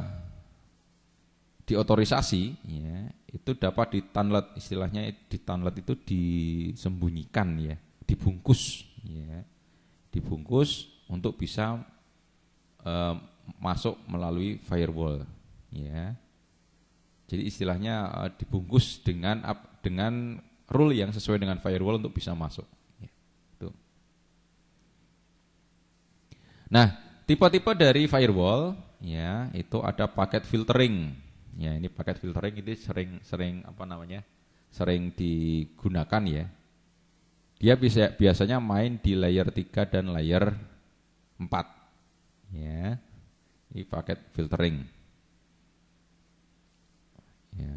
diotorisasi ya, itu dapat ditanlet istilahnya ditanlet itu disembunyikan ya, dibungkus ya. Dibungkus untuk bisa uh, masuk melalui firewall ya. Jadi istilahnya uh, dibungkus dengan dengan rule yang sesuai dengan firewall untuk bisa masuk. Nah, tipe-tipe dari firewall ya, itu ada paket filtering. Ya, ini paket filtering ini sering-sering apa namanya? sering digunakan ya. Dia bisa biasanya main di layer 3 dan layer 4. Ya. Ini paket filtering. Ya,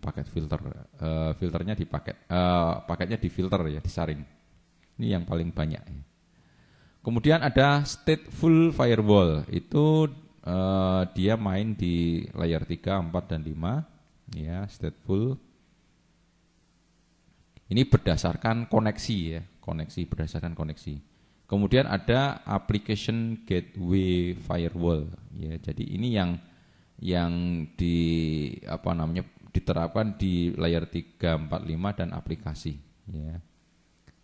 paket filter. Uh, filternya di paket uh, eh, paketnya di filter ya, disaring. Ini yang paling banyak ya. Kemudian ada stateful firewall. Itu uh, dia main di layar 3, 4 dan 5 ya, stateful. Ini berdasarkan koneksi ya, koneksi berdasarkan koneksi. Kemudian ada application gateway firewall ya. Jadi ini yang yang di apa namanya diterapkan di layar 3, 4, 5 dan aplikasi ya.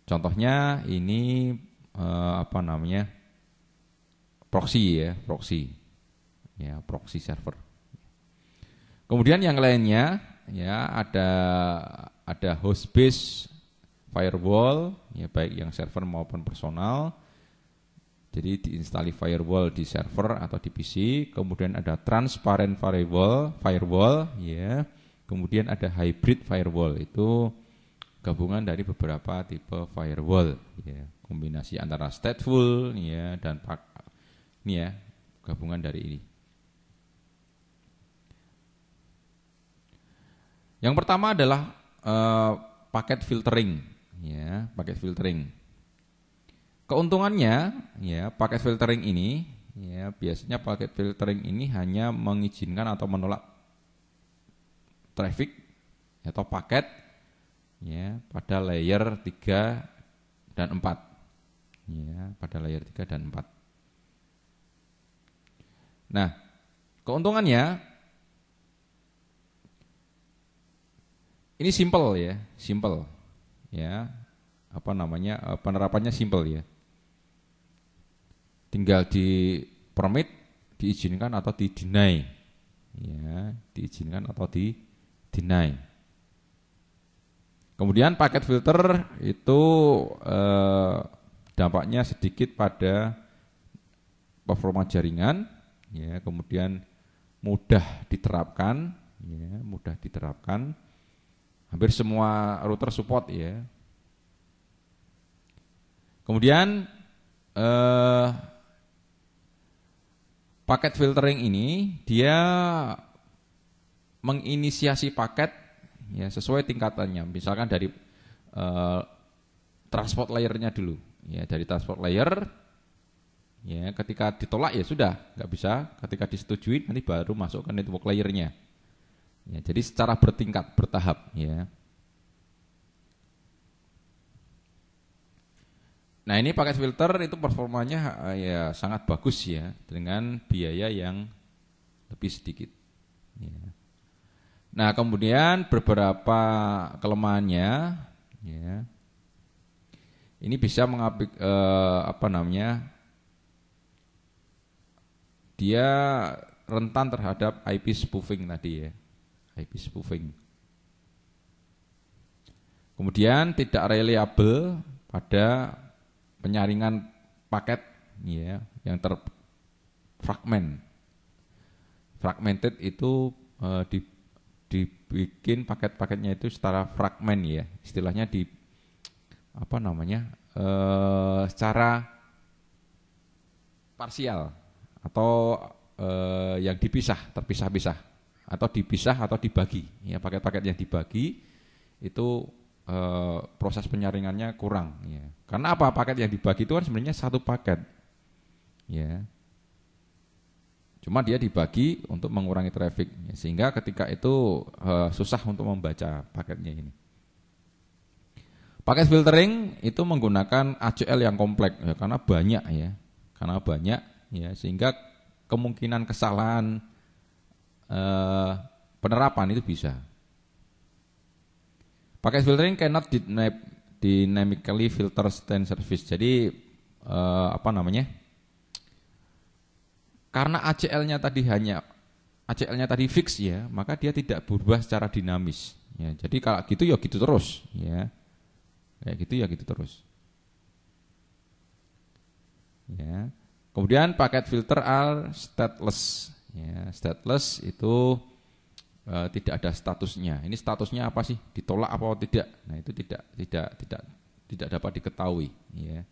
Contohnya ini uh, apa namanya proxy ya proxy ya proxy server kemudian yang lainnya ya ada ada host base firewall ya baik yang server maupun personal jadi diinstali firewall di server atau di PC, kemudian ada transparent firewall, firewall, ya. Kemudian ada hybrid firewall itu gabungan dari beberapa tipe firewall, ya kombinasi antara stateful nih ya dan pak nih ya gabungan dari ini. Yang pertama adalah eh, paket filtering, ya paket filtering. Keuntungannya, ya paket filtering ini, ya biasanya paket filtering ini hanya mengizinkan atau menolak traffic atau paket ya pada layer 3 dan 4 ya, pada layar 3 dan 4. Nah, keuntungannya ini simple ya, simple. Ya. Apa namanya? Eh, penerapannya simple ya. Tinggal di permit diizinkan atau di deny. Ya, diizinkan atau di deny. Kemudian paket filter itu eh, dampaknya sedikit pada performa jaringan, ya, kemudian mudah diterapkan, ya, mudah diterapkan. Hampir semua router support ya. Kemudian eh, paket filtering ini dia menginisiasi paket ya sesuai tingkatannya. Misalkan dari eh, transport layernya dulu ya dari transport layer ya ketika ditolak ya sudah nggak bisa ketika disetujui nanti baru masuk ke network layernya ya jadi secara bertingkat bertahap ya nah ini paket filter itu performanya eh, ya sangat bagus ya dengan biaya yang lebih sedikit ya. nah kemudian beberapa kelemahannya ya ini bisa mengaplik eh, apa namanya dia rentan terhadap IP spoofing tadi ya IP spoofing kemudian tidak reliable pada penyaringan paket ya yang terfragment fragmented itu eh, dibikin paket-paketnya itu secara fragment ya istilahnya di apa namanya uh, secara parsial atau uh, yang dipisah terpisah-pisah atau dipisah atau dibagi ya paket-paket yang dibagi itu e, proses penyaringannya kurang ya karena apa paket yang dibagi itu kan sebenarnya satu paket ya cuma dia dibagi untuk mengurangi traffic ya, sehingga ketika itu e, susah untuk membaca paketnya ini Pakai filtering itu menggunakan ACL yang kompleks ya, karena banyak ya. Karena banyak ya sehingga kemungkinan kesalahan eh, penerapan itu bisa. Pakai filtering cannot dynamically filter stand service. Jadi eh, apa namanya? Karena ACL-nya tadi hanya ACL-nya tadi fix ya, maka dia tidak berubah secara dinamis. Ya, jadi kalau gitu ya gitu terus ya kayak gitu ya gitu terus ya kemudian paket filter R stateless ya stateless itu e, tidak ada statusnya ini statusnya apa sih ditolak apa tidak nah itu tidak tidak tidak tidak dapat diketahui ya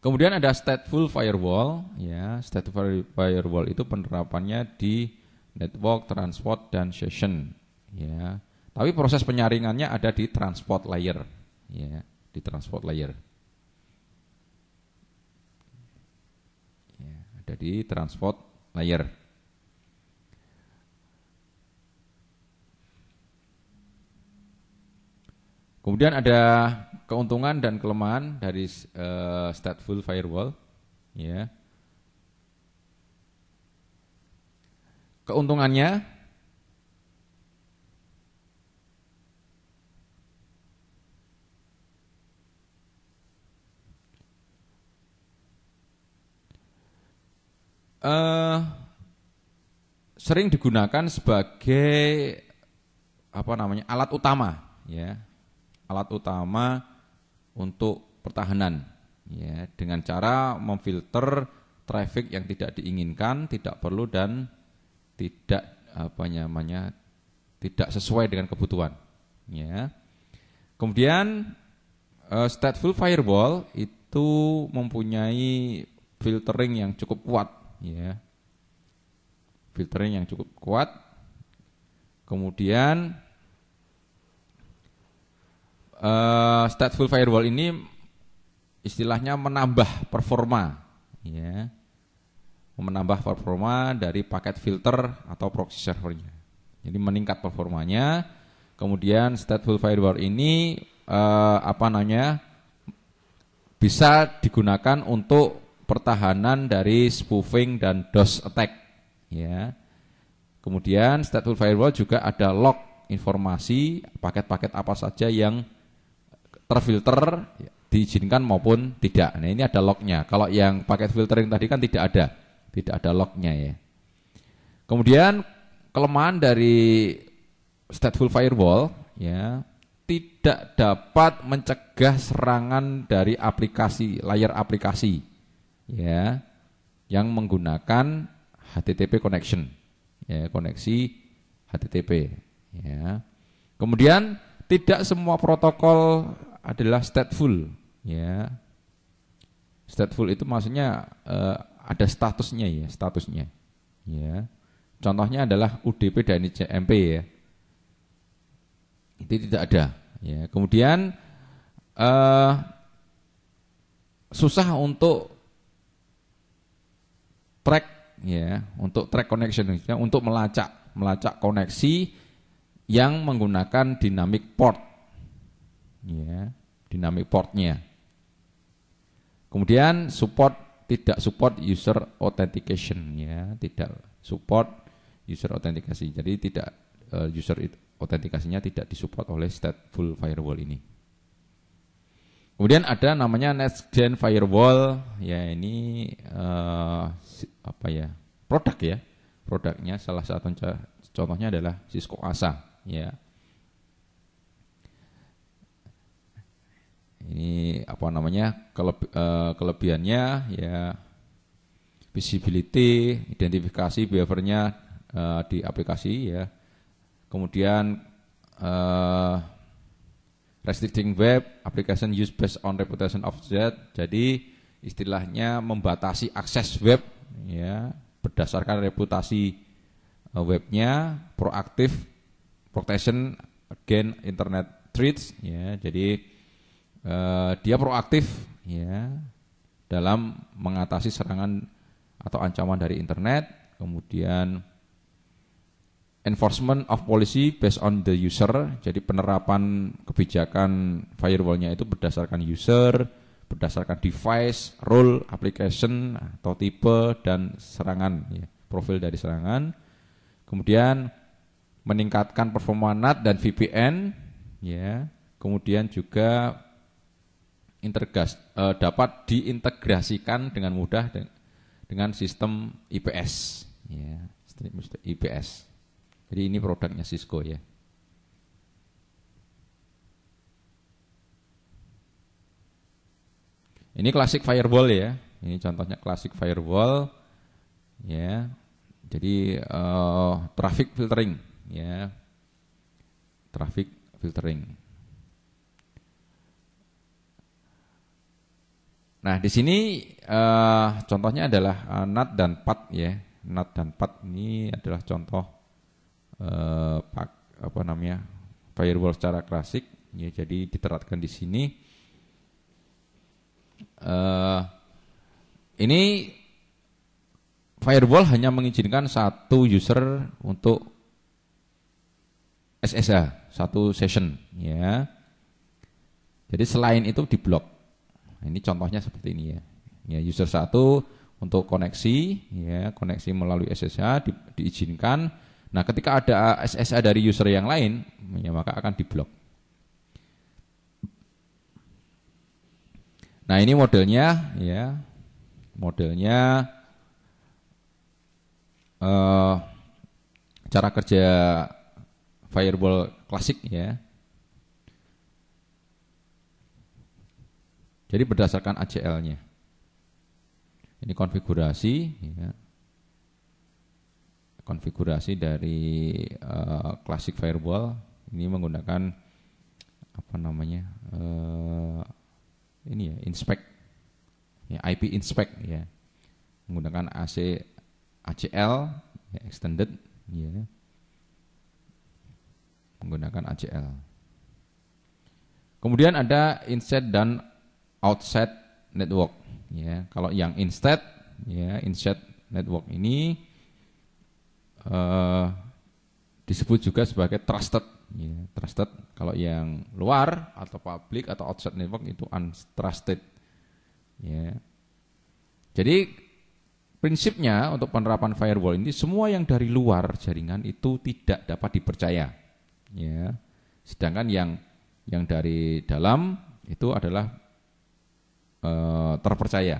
Kemudian ada stateful firewall, ya. Stateful firewall itu penerapannya di network, transport, dan session, ya. Tapi proses penyaringannya ada di transport layer, ya, di transport layer. Ya, ada di transport layer. Kemudian ada keuntungan dan kelemahan dari uh, eh, stateful firewall, ya. Keuntungannya uh, sering digunakan sebagai apa namanya alat utama ya alat utama untuk pertahanan ya dengan cara memfilter traffic yang tidak diinginkan tidak perlu dan tidak apa namanya tidak sesuai dengan kebutuhan ya kemudian uh, stateful firewall itu mempunyai filtering yang cukup kuat ya filtering yang cukup kuat kemudian uh, stateful firewall ini istilahnya menambah performa ya menambah performa dari paket filter atau proxy servernya jadi meningkat performanya kemudian stateful firewall ini uh, apa namanya bisa digunakan untuk pertahanan dari spoofing dan DOS attack ya. Kemudian stateful firewall juga ada log informasi paket-paket apa saja yang terfilter ya, diizinkan maupun tidak. Nah ini ada lognya. Kalau yang paket filtering tadi kan tidak ada, tidak ada lognya ya. Kemudian kelemahan dari stateful firewall ya tidak dapat mencegah serangan dari aplikasi layar aplikasi ya yang menggunakan HTTP connection ya koneksi HTTP ya kemudian tidak semua protokol adalah stateful ya stateful itu maksudnya eh, ada statusnya ya statusnya ya contohnya adalah UDP dan ICMP ya itu tidak ada ya kemudian eh, susah untuk track ya untuk track connection untuk melacak melacak koneksi yang menggunakan dynamic port ya dynamic portnya kemudian support tidak support user authentication ya tidak support user authentication jadi tidak eh, user autentikasinya tidak disupport oleh stateful firewall ini Kemudian ada namanya next gen firewall ya ini uh, apa ya produk ya produknya salah satu contohnya adalah Cisco Asa ya ini apa namanya kelebi eh, kelebihannya ya visibility identifikasi behaviornya uh, di aplikasi ya kemudian uh, restricting web application use based on reputation of that jadi istilahnya membatasi akses web ya berdasarkan reputasi eh, webnya proaktif protection again internet threats ya jadi eh, dia proaktif ya dalam mengatasi serangan atau ancaman dari internet kemudian enforcement of policy based on the user jadi penerapan kebijakan firewallnya itu berdasarkan user berdasarkan device, role, application atau tipe dan serangan ya, profil dari serangan. Kemudian meningkatkan performa NAT dan VPN ya. Kemudian juga intergas eh, dapat diintegrasikan dengan mudah de dengan sistem IPS ya, IPS. Jadi ini produknya Cisco ya. Ini klasik firewall ya. Ini contohnya klasik firewall. Ya. Jadi uh, traffic filtering ya. Traffic filtering. Nah, di sini uh, contohnya adalah uh, eh, NAT dan PAT ya. NAT dan PAT ini adalah contoh uh, pak apa namanya? firewall secara klasik ya. Jadi diterapkan di sini uh, ini firewall hanya mengizinkan satu user untuk SSA satu session ya. Jadi selain itu diblok. Nah, ini contohnya seperti ini ya. Ya user satu untuk koneksi ya, koneksi melalui SSH di, diizinkan. Nah, ketika ada SSA dari user yang lain, ya maka akan diblok. Nah ini modelnya ya modelnya uh, cara kerja firewall klasik ya. Jadi berdasarkan ACL-nya. Ini konfigurasi ya. Konfigurasi dari uh, eh, classic firewall ini menggunakan apa namanya? Uh, ini ya inspect ya IP inspect ya menggunakan AC ACL ya, extended ya menggunakan ACL kemudian ada inset dan outset network ya kalau yang inside ya inside network ini uh, disebut juga sebagai trusted Yeah, trusted. Kalau yang luar atau public atau outside network itu untrusted. Ya. Jadi prinsipnya untuk penerapan firewall ini semua yang dari luar jaringan itu tidak dapat dipercaya. Ya. Sedangkan yang yang dari dalam itu adalah uh, terpercaya.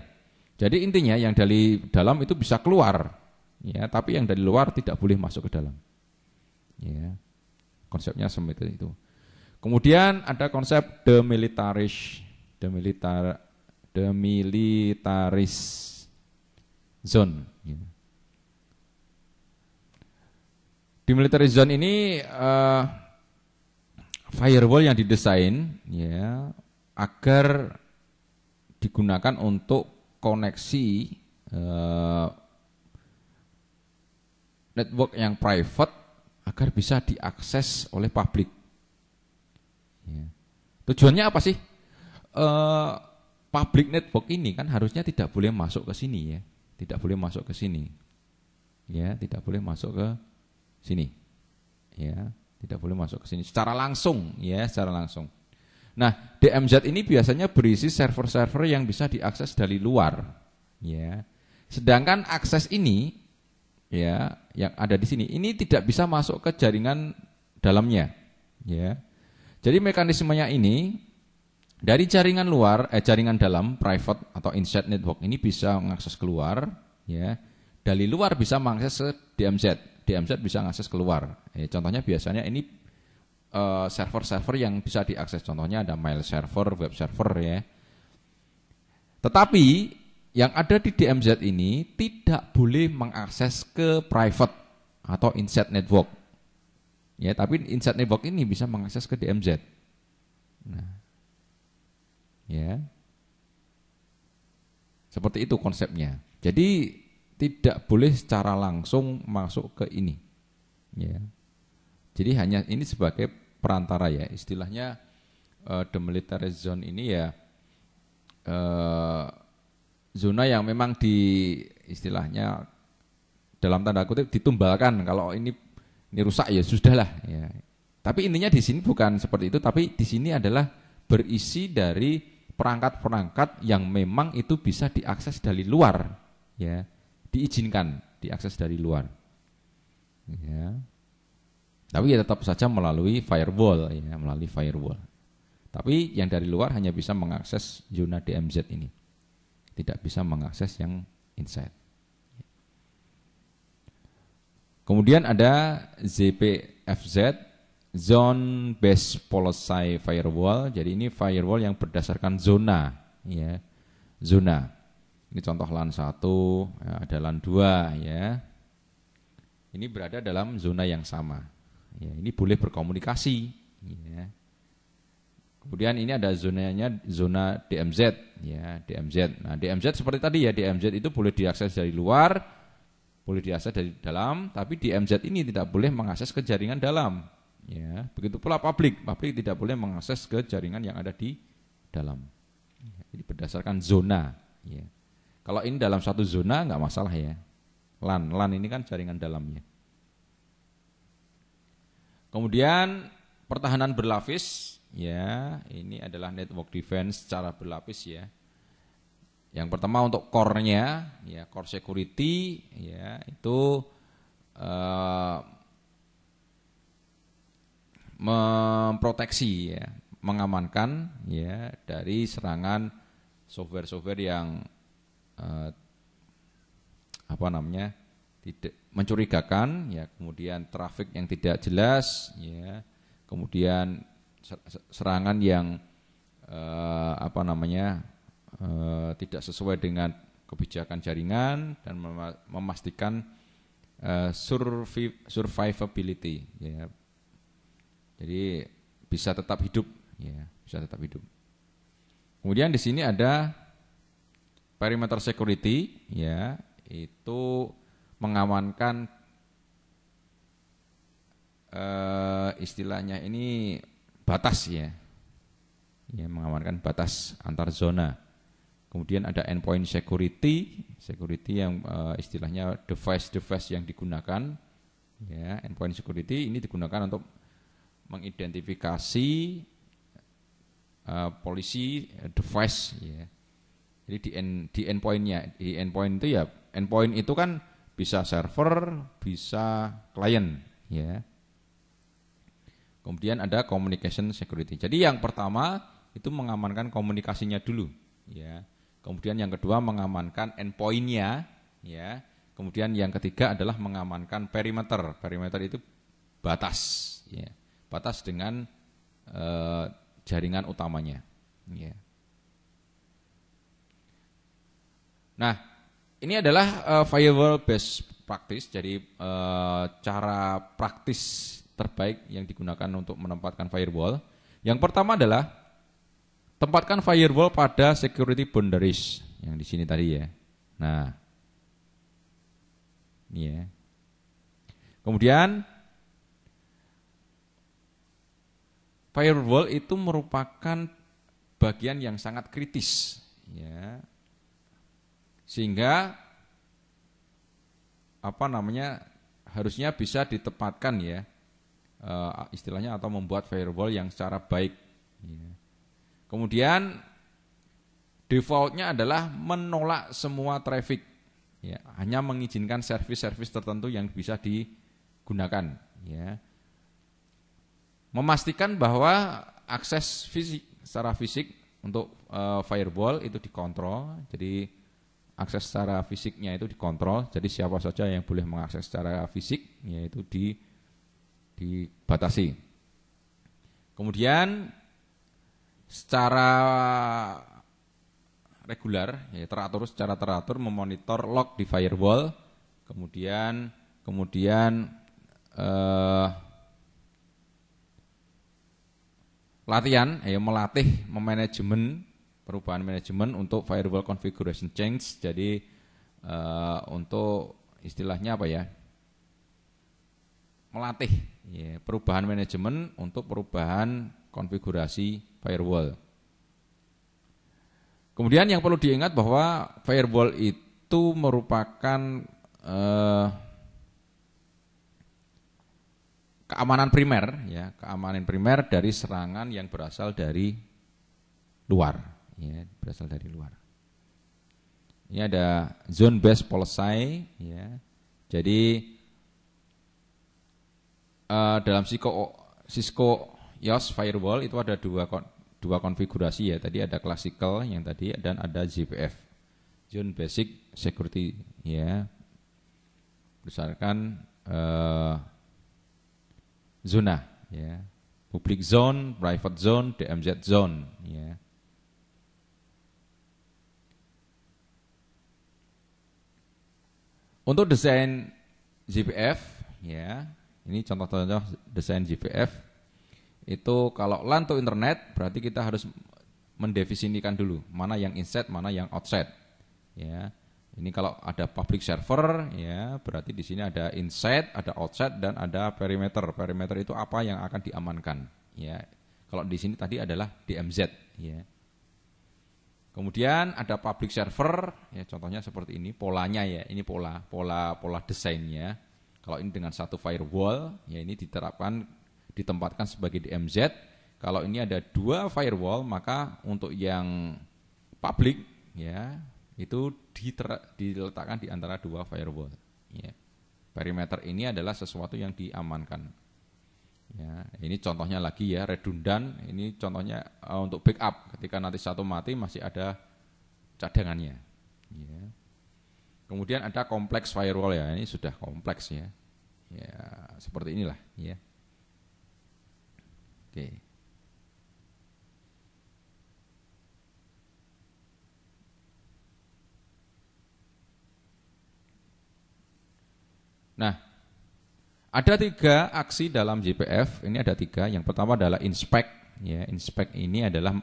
Jadi intinya yang dari dalam itu bisa keluar, ya, tapi yang dari luar tidak boleh masuk ke dalam. Ya. Konsepnya seperti itu. Kemudian ada konsep demilitaris demilitar, demilitaris zone. Demilitaris zone ini uh, firewall yang didesain ya agar digunakan untuk koneksi uh, network yang private agar bisa diakses oleh publik. Ya. Tujuannya apa sih? E, public network ini kan harusnya tidak boleh masuk ke sini ya, tidak boleh masuk ke sini, ya tidak boleh masuk ke sini, ya tidak boleh masuk ke sini secara langsung ya secara langsung. Nah DMZ ini biasanya berisi server-server yang bisa diakses dari luar, ya. Sedangkan akses ini ya yang ada di sini ini tidak bisa masuk ke jaringan dalamnya ya jadi mekanismenya ini dari jaringan luar eh jaringan dalam private atau inside network ini bisa mengakses keluar ya dari luar bisa mengakses ke DMZ DMZ bisa mengakses keluar ya, contohnya biasanya ini eh, server-server uh, yang bisa diakses contohnya ada mail server web server ya tetapi yang ada di DMZ ini tidak boleh mengakses ke private atau inside network. Ya, tapi inside network ini bisa mengakses ke DMZ. Nah. Ya. Seperti itu konsepnya. Jadi tidak boleh secara langsung masuk ke ini. Ya. Jadi hanya ini sebagai perantara ya. Istilahnya uh, the zone ini ya uh, zona yang memang di istilahnya dalam tanda kutip ditumbalkan kalau ini ini rusak ya sudahlah ya. Tapi intinya di sini bukan seperti itu tapi di sini adalah berisi dari perangkat-perangkat yang memang itu bisa diakses dari luar ya, diizinkan diakses dari luar. Ya. Tapi ya tetap saja melalui firewall ya, melalui firewall. Tapi yang dari luar hanya bisa mengakses zona DMZ ini tidak bisa mengakses yang inside. Kemudian ada ZPFZ, Zone Based Policy Firewall. Jadi ini firewall yang berdasarkan zona, ya. Zona. Ini contoh LAN 1, ya, ada LAN 2 ya. Ini berada dalam zona yang sama. Ya, ini boleh berkomunikasi, ya. Kemudian ini ada zonanya zona DMZ ya, DMZ. Nah, DMZ seperti tadi ya, DMZ itu boleh diakses dari luar, boleh diakses dari dalam, tapi DMZ ini tidak boleh mengakses ke jaringan dalam. Ya, begitu pula publik, publik tidak boleh mengakses ke jaringan yang ada di dalam. Ya, jadi berdasarkan zona ya. Kalau ini dalam satu zona nggak masalah ya. LAN, LAN ini kan jaringan dalamnya. Kemudian pertahanan berlapis ya ini adalah network defense secara berlapis ya yang pertama untuk core-nya ya core security ya itu uh, memproteksi ya mengamankan ya dari serangan software-software yang uh, apa namanya tidak mencurigakan ya kemudian traffic yang tidak jelas ya kemudian serangan yang eh, apa namanya eh, tidak sesuai dengan kebijakan jaringan dan memastikan eh, survivability ya. Jadi bisa tetap hidup ya, bisa tetap hidup. Kemudian di sini ada perimeter security ya, itu mengamankan eh, istilahnya ini batas ya. ya mengamankan batas antar zona. Kemudian ada endpoint security, security yang uh, istilahnya device-device yang digunakan ya, endpoint security ini digunakan untuk mengidentifikasi uh, polisi uh, device ya. Jadi di end, di endpointnya, di endpoint itu ya endpoint itu kan bisa server, bisa client, ya. Kemudian ada communication security. Jadi yang pertama itu mengamankan komunikasinya dulu, ya. Kemudian yang kedua mengamankan endpointnya, ya. Kemudian yang ketiga adalah mengamankan perimeter. Perimeter itu batas, ya. Batas dengan e, jaringan utamanya, ya. Nah, ini adalah e, eh, firewall best practice. Jadi e, cara praktis terbaik yang digunakan untuk menempatkan firewall. Yang pertama adalah tempatkan firewall pada security boundaries yang di sini tadi ya. Nah, ini ya. Kemudian firewall itu merupakan bagian yang sangat kritis ya. Sehingga apa namanya harusnya bisa ditempatkan ya uh, istilahnya atau membuat firewall yang secara baik. Iya. Kemudian defaultnya adalah menolak semua traffic, ya. hanya mengizinkan service-service tertentu yang bisa digunakan. Ya. Memastikan bahwa akses fisik secara fisik untuk uh, firewall itu dikontrol, jadi akses secara fisiknya itu dikontrol, jadi siapa saja yang boleh mengakses secara fisik yaitu di dibatasi. Kemudian secara reguler, ya, teratur secara teratur memonitor log di firewall, kemudian kemudian eh, latihan, ya, melatih memanajemen perubahan manajemen untuk firewall configuration change. Jadi eh, untuk istilahnya apa ya? Melatih ya, perubahan manajemen untuk perubahan konfigurasi firewall. Kemudian yang perlu diingat bahwa firewall itu merupakan eh, keamanan primer, ya keamanan primer dari serangan yang berasal dari luar, ya berasal dari luar. Ini ada zone based policy, ya. Jadi uh, dalam Cisco Cisco IOS firewall itu ada dua dua konfigurasi ya. Tadi ada classical yang tadi dan ada ZPF. Zone Basic Security ya. Berdasarkan uh, zona ya. Public zone, private zone, DMZ zone ya. Untuk desain ZPF ya ini contoh-contoh desain JVF. Itu kalau LAN to internet berarti kita harus mendefinisikan dulu mana yang inset, mana yang outset. Ya. Ini kalau ada public server ya, berarti di sini ada inset, ada outset dan ada perimeter. Perimeter itu apa yang akan diamankan ya. Kalau di sini tadi adalah DMZ ya. Kemudian ada public server ya contohnya seperti ini polanya ya. Ini pola pola pola desainnya. Kalau ini dengan satu firewall, ya ini diterapkan ditempatkan sebagai DMZ. Kalau ini ada dua firewall, maka untuk yang public ya itu diter, diletakkan di antara dua firewall. Ya. Perimeter ini adalah sesuatu yang diamankan. Ya, ini contohnya lagi ya redundan. Ini contohnya uh, untuk backup ketika nanti satu mati masih ada cadangannya. Ya. Kemudian ada kompleks firewall ya, ini sudah kompleks ya ya seperti inilah ya oke Nah, ada tiga aksi dalam JPF. Ini ada tiga. Yang pertama adalah inspect. Ya, inspect ini adalah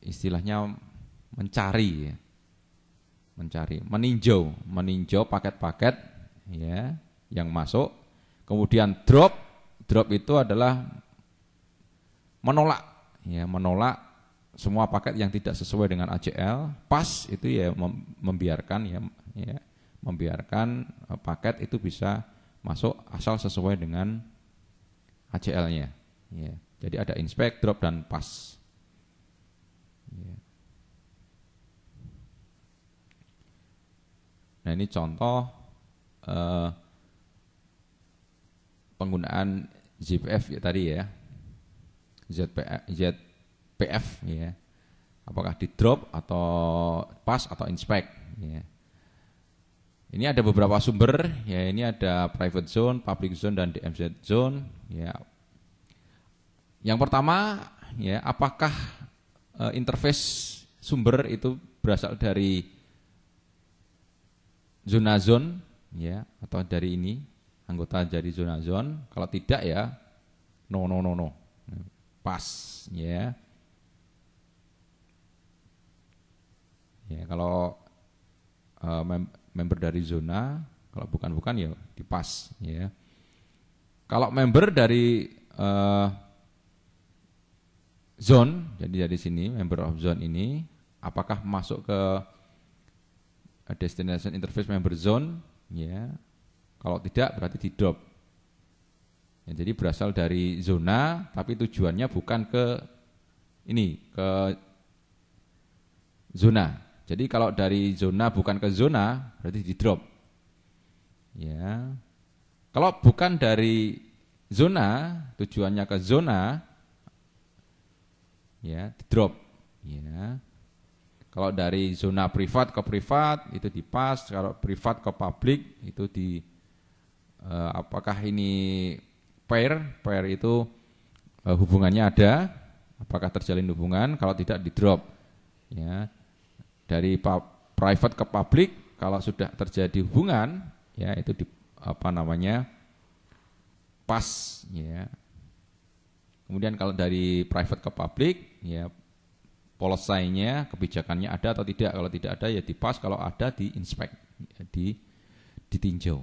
istilahnya mencari, ya. mencari, meninjau, meninjau paket-paket, ya, yang masuk. Kemudian drop, drop itu adalah menolak, ya menolak semua paket yang tidak sesuai dengan ACL. Pas itu ya membiarkan ya, ya membiarkan eh, paket itu bisa masuk asal sesuai dengan ACL-nya. Ya. Jadi ada inspect, drop dan pass. Ya. Nah ini contoh eh, penggunaan ZPF ya tadi ya ZPF, ya apakah di drop atau pass atau inspect ya. Ini ada beberapa sumber ya ini ada private zone, public zone dan DMZ zone ya. Yang pertama ya apakah uh, interface sumber itu berasal dari zona zone ya atau dari ini anggota jadi zona zon. Kalau tidak ya no no no no. Pas ya. Ya kalau uh, mem member dari zona, kalau bukan bukan ya dipas ya. Kalau member dari uh, zone, jadi dari sini member of zone ini apakah masuk ke destination interface member zone ya kalau tidak berarti di drop. Ya, jadi berasal dari zona tapi tujuannya bukan ke ini ke zona. Jadi kalau dari zona bukan ke zona berarti di drop. Ya. Kalau bukan dari zona tujuannya ke zona ya di drop ya kalau dari zona privat ke privat itu di pass kalau privat ke publik itu di uh, apakah ini pair, pair itu uh, hubungannya ada, apakah terjalin hubungan, kalau tidak di drop. Ya. Dari private ke publik kalau sudah terjadi hubungan ya itu di apa namanya pas ya. Kemudian kalau dari private ke publik ya polosainya kebijakannya ada atau tidak. Kalau tidak ada ya di pas. kalau ada inspect ya, di ditinjau.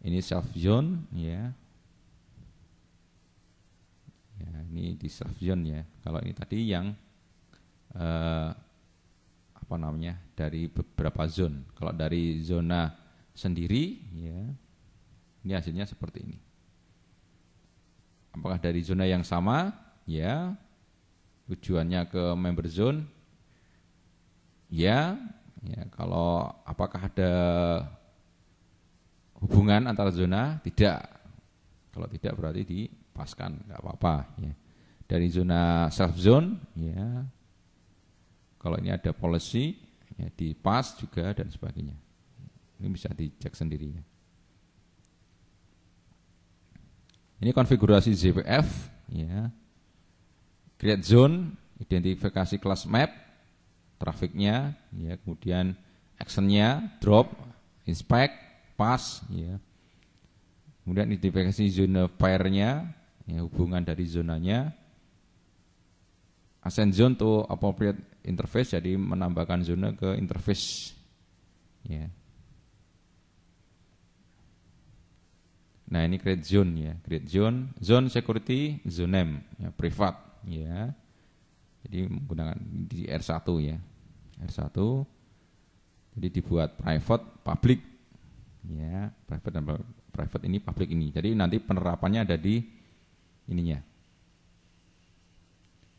Ini self zone ya. Ya, ini di self zone ya. Kalau ini tadi yang eh, apa namanya? dari beberapa zone. Kalau dari zona sendiri ya. Ini hasilnya seperti ini. Apakah dari zona yang sama? Ya. Tujuannya ke member zone. Ya. Ya, kalau apakah ada hubungan antara zona tidak. Kalau tidak berarti dipaskan, nggak apa-apa. Ya. Dari zona self zone, ya. Kalau ini ada policy, ya dipas juga dan sebagainya. Ini bisa dicek sendiri ya. Ini konfigurasi ZPF, ya. Create zone, identifikasi kelas map, trafficnya, ya kemudian actionnya, drop, inspect, pas ya. Kemudian identifikasi zona pairnya, ya, hubungan dari zonanya. Ascend zone to appropriate interface, jadi menambahkan zona ke interface. Ya. Nah ini create zone ya, create zone, zone security, zone name, ya, privat ya. Jadi menggunakan di R1 ya, R1. Jadi dibuat private, public private dan private ini public ini. Jadi nanti penerapannya ada di ininya.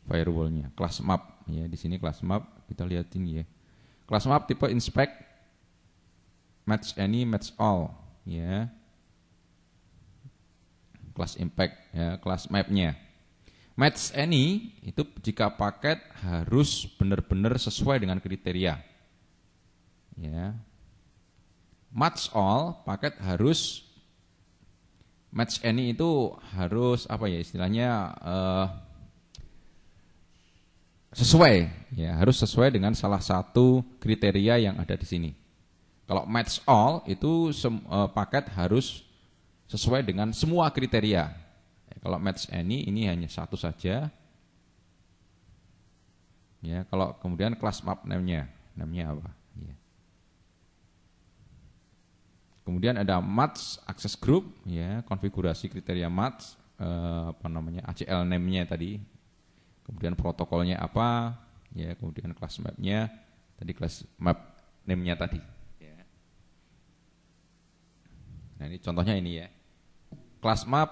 Firewallnya, class map ya. Di sini class map kita lihat ini ya. Class map tipe inspect match any match all ya. Class impact ya, class mapnya. Match any itu jika paket harus benar-benar sesuai dengan kriteria. Ya, match all paket harus match any itu harus apa ya istilahnya uh, sesuai ya harus sesuai dengan salah satu kriteria yang ada di sini. Kalau match all itu uh, paket harus sesuai dengan semua kriteria. Ya, kalau match any ini hanya satu saja. Ya, kalau kemudian kelas map namanya namanya name-nya apa? Kemudian ada match access group ya, konfigurasi kriteria match eh, apa namanya ACL name-nya tadi. Kemudian protokolnya apa? Ya, kemudian class map-nya tadi class map name-nya tadi. Ya. Nah, ini contohnya ini ya. class map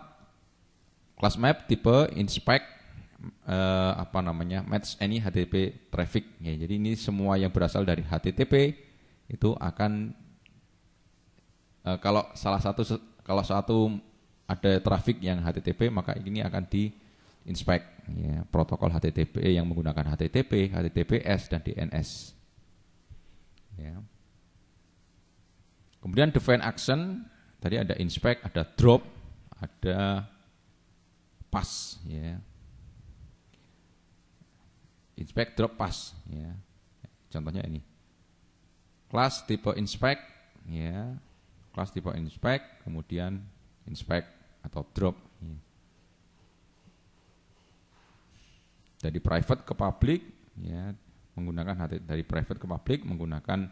class map tipe inspect eh, apa namanya? match any HTTP traffic ya. Jadi ini semua yang berasal dari HTTP itu akan uh, kalau salah satu kalau satu ada trafik yang HTTP maka ini akan di inspect ya, protokol HTTP yang menggunakan HTTP, HTTPS dan DNS. Ya. Kemudian define action tadi ada inspect, ada drop, ada pass ya. Inspect, drop, pass ya. Contohnya ini. class tipe inspect ya kelas tipe inspect, kemudian inspect atau drop. Ya, dari private ke public, ya menggunakan dari private ke public menggunakan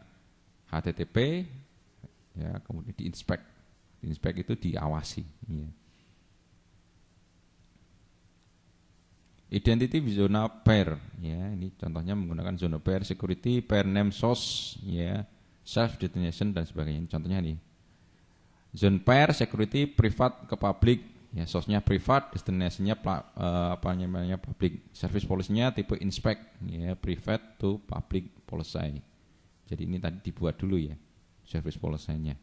HTTP, ya kemudian di inspect. Di inspect itu diawasi. Ya. Identity zona pair, ya ini contohnya menggunakan zona pair, security, pair name source, ya self determination dan sebagainya. Contohnya nih Zone pair security privat ke public. Ya, sosnya privat, destinasinya uh, apa namanya public. Service policy-nya tipe inspect ya, private to public policy. Jadi ini tadi dibuat dulu ya service policy-nya.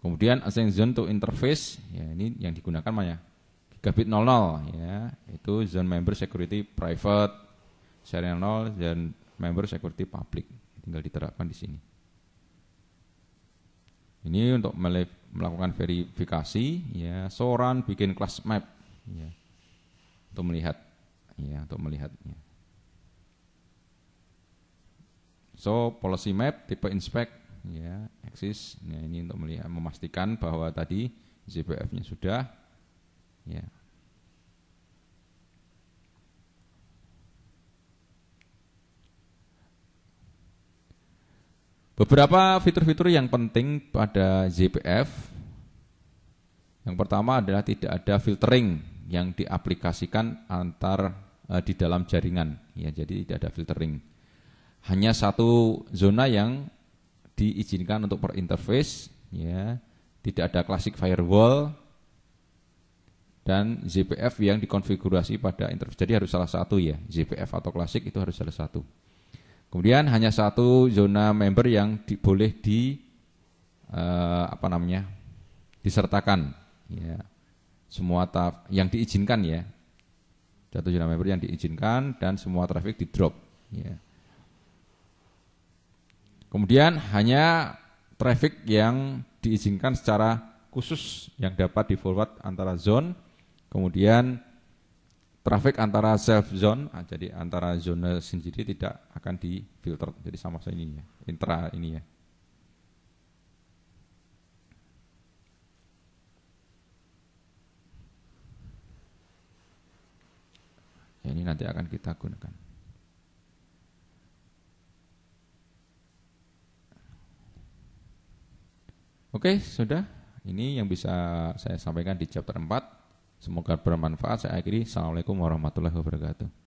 Kemudian async zone to interface, ya ini yang digunakan mana? Gigabit 00 ya, itu zone member security private, serial 0 dan member security public. Tinggal diterapkan di sini. Ini untuk melakukan verifikasi ya, Soran bikin class map ya. Untuk melihat ya, untuk melihatnya. So policy map tipe inspect ya, eksis. Nah, ini untuk melihat memastikan bahwa tadi ZBF-nya sudah ya, Beberapa fitur-fitur yang penting pada ZPF yang pertama adalah tidak ada filtering yang diaplikasikan antar e, di dalam jaringan ya jadi tidak ada filtering hanya satu zona yang diizinkan untuk per interface ya tidak ada klasik firewall dan ZPF yang dikonfigurasi pada interface jadi harus salah satu ya ZPF atau klasik itu harus salah satu Kemudian hanya satu zona member yang di, boleh di eh, apa namanya disertakan, ya. semua taf, yang diizinkan ya, satu zona member yang diizinkan dan semua traffic di drop. Ya. Kemudian hanya traffic yang diizinkan secara khusus yang dapat di forward antara zone, kemudian traffic antara self zone ah, jadi antara zona sendiri tidak akan difilter jadi sama saja ini ya intra ini ya ini nanti akan kita gunakan Oke, sudah. Ini yang bisa saya sampaikan di chapter 4. Semoga bermanfaat. Saya akhiri. Assalamualaikum warahmatullahi wabarakatuh.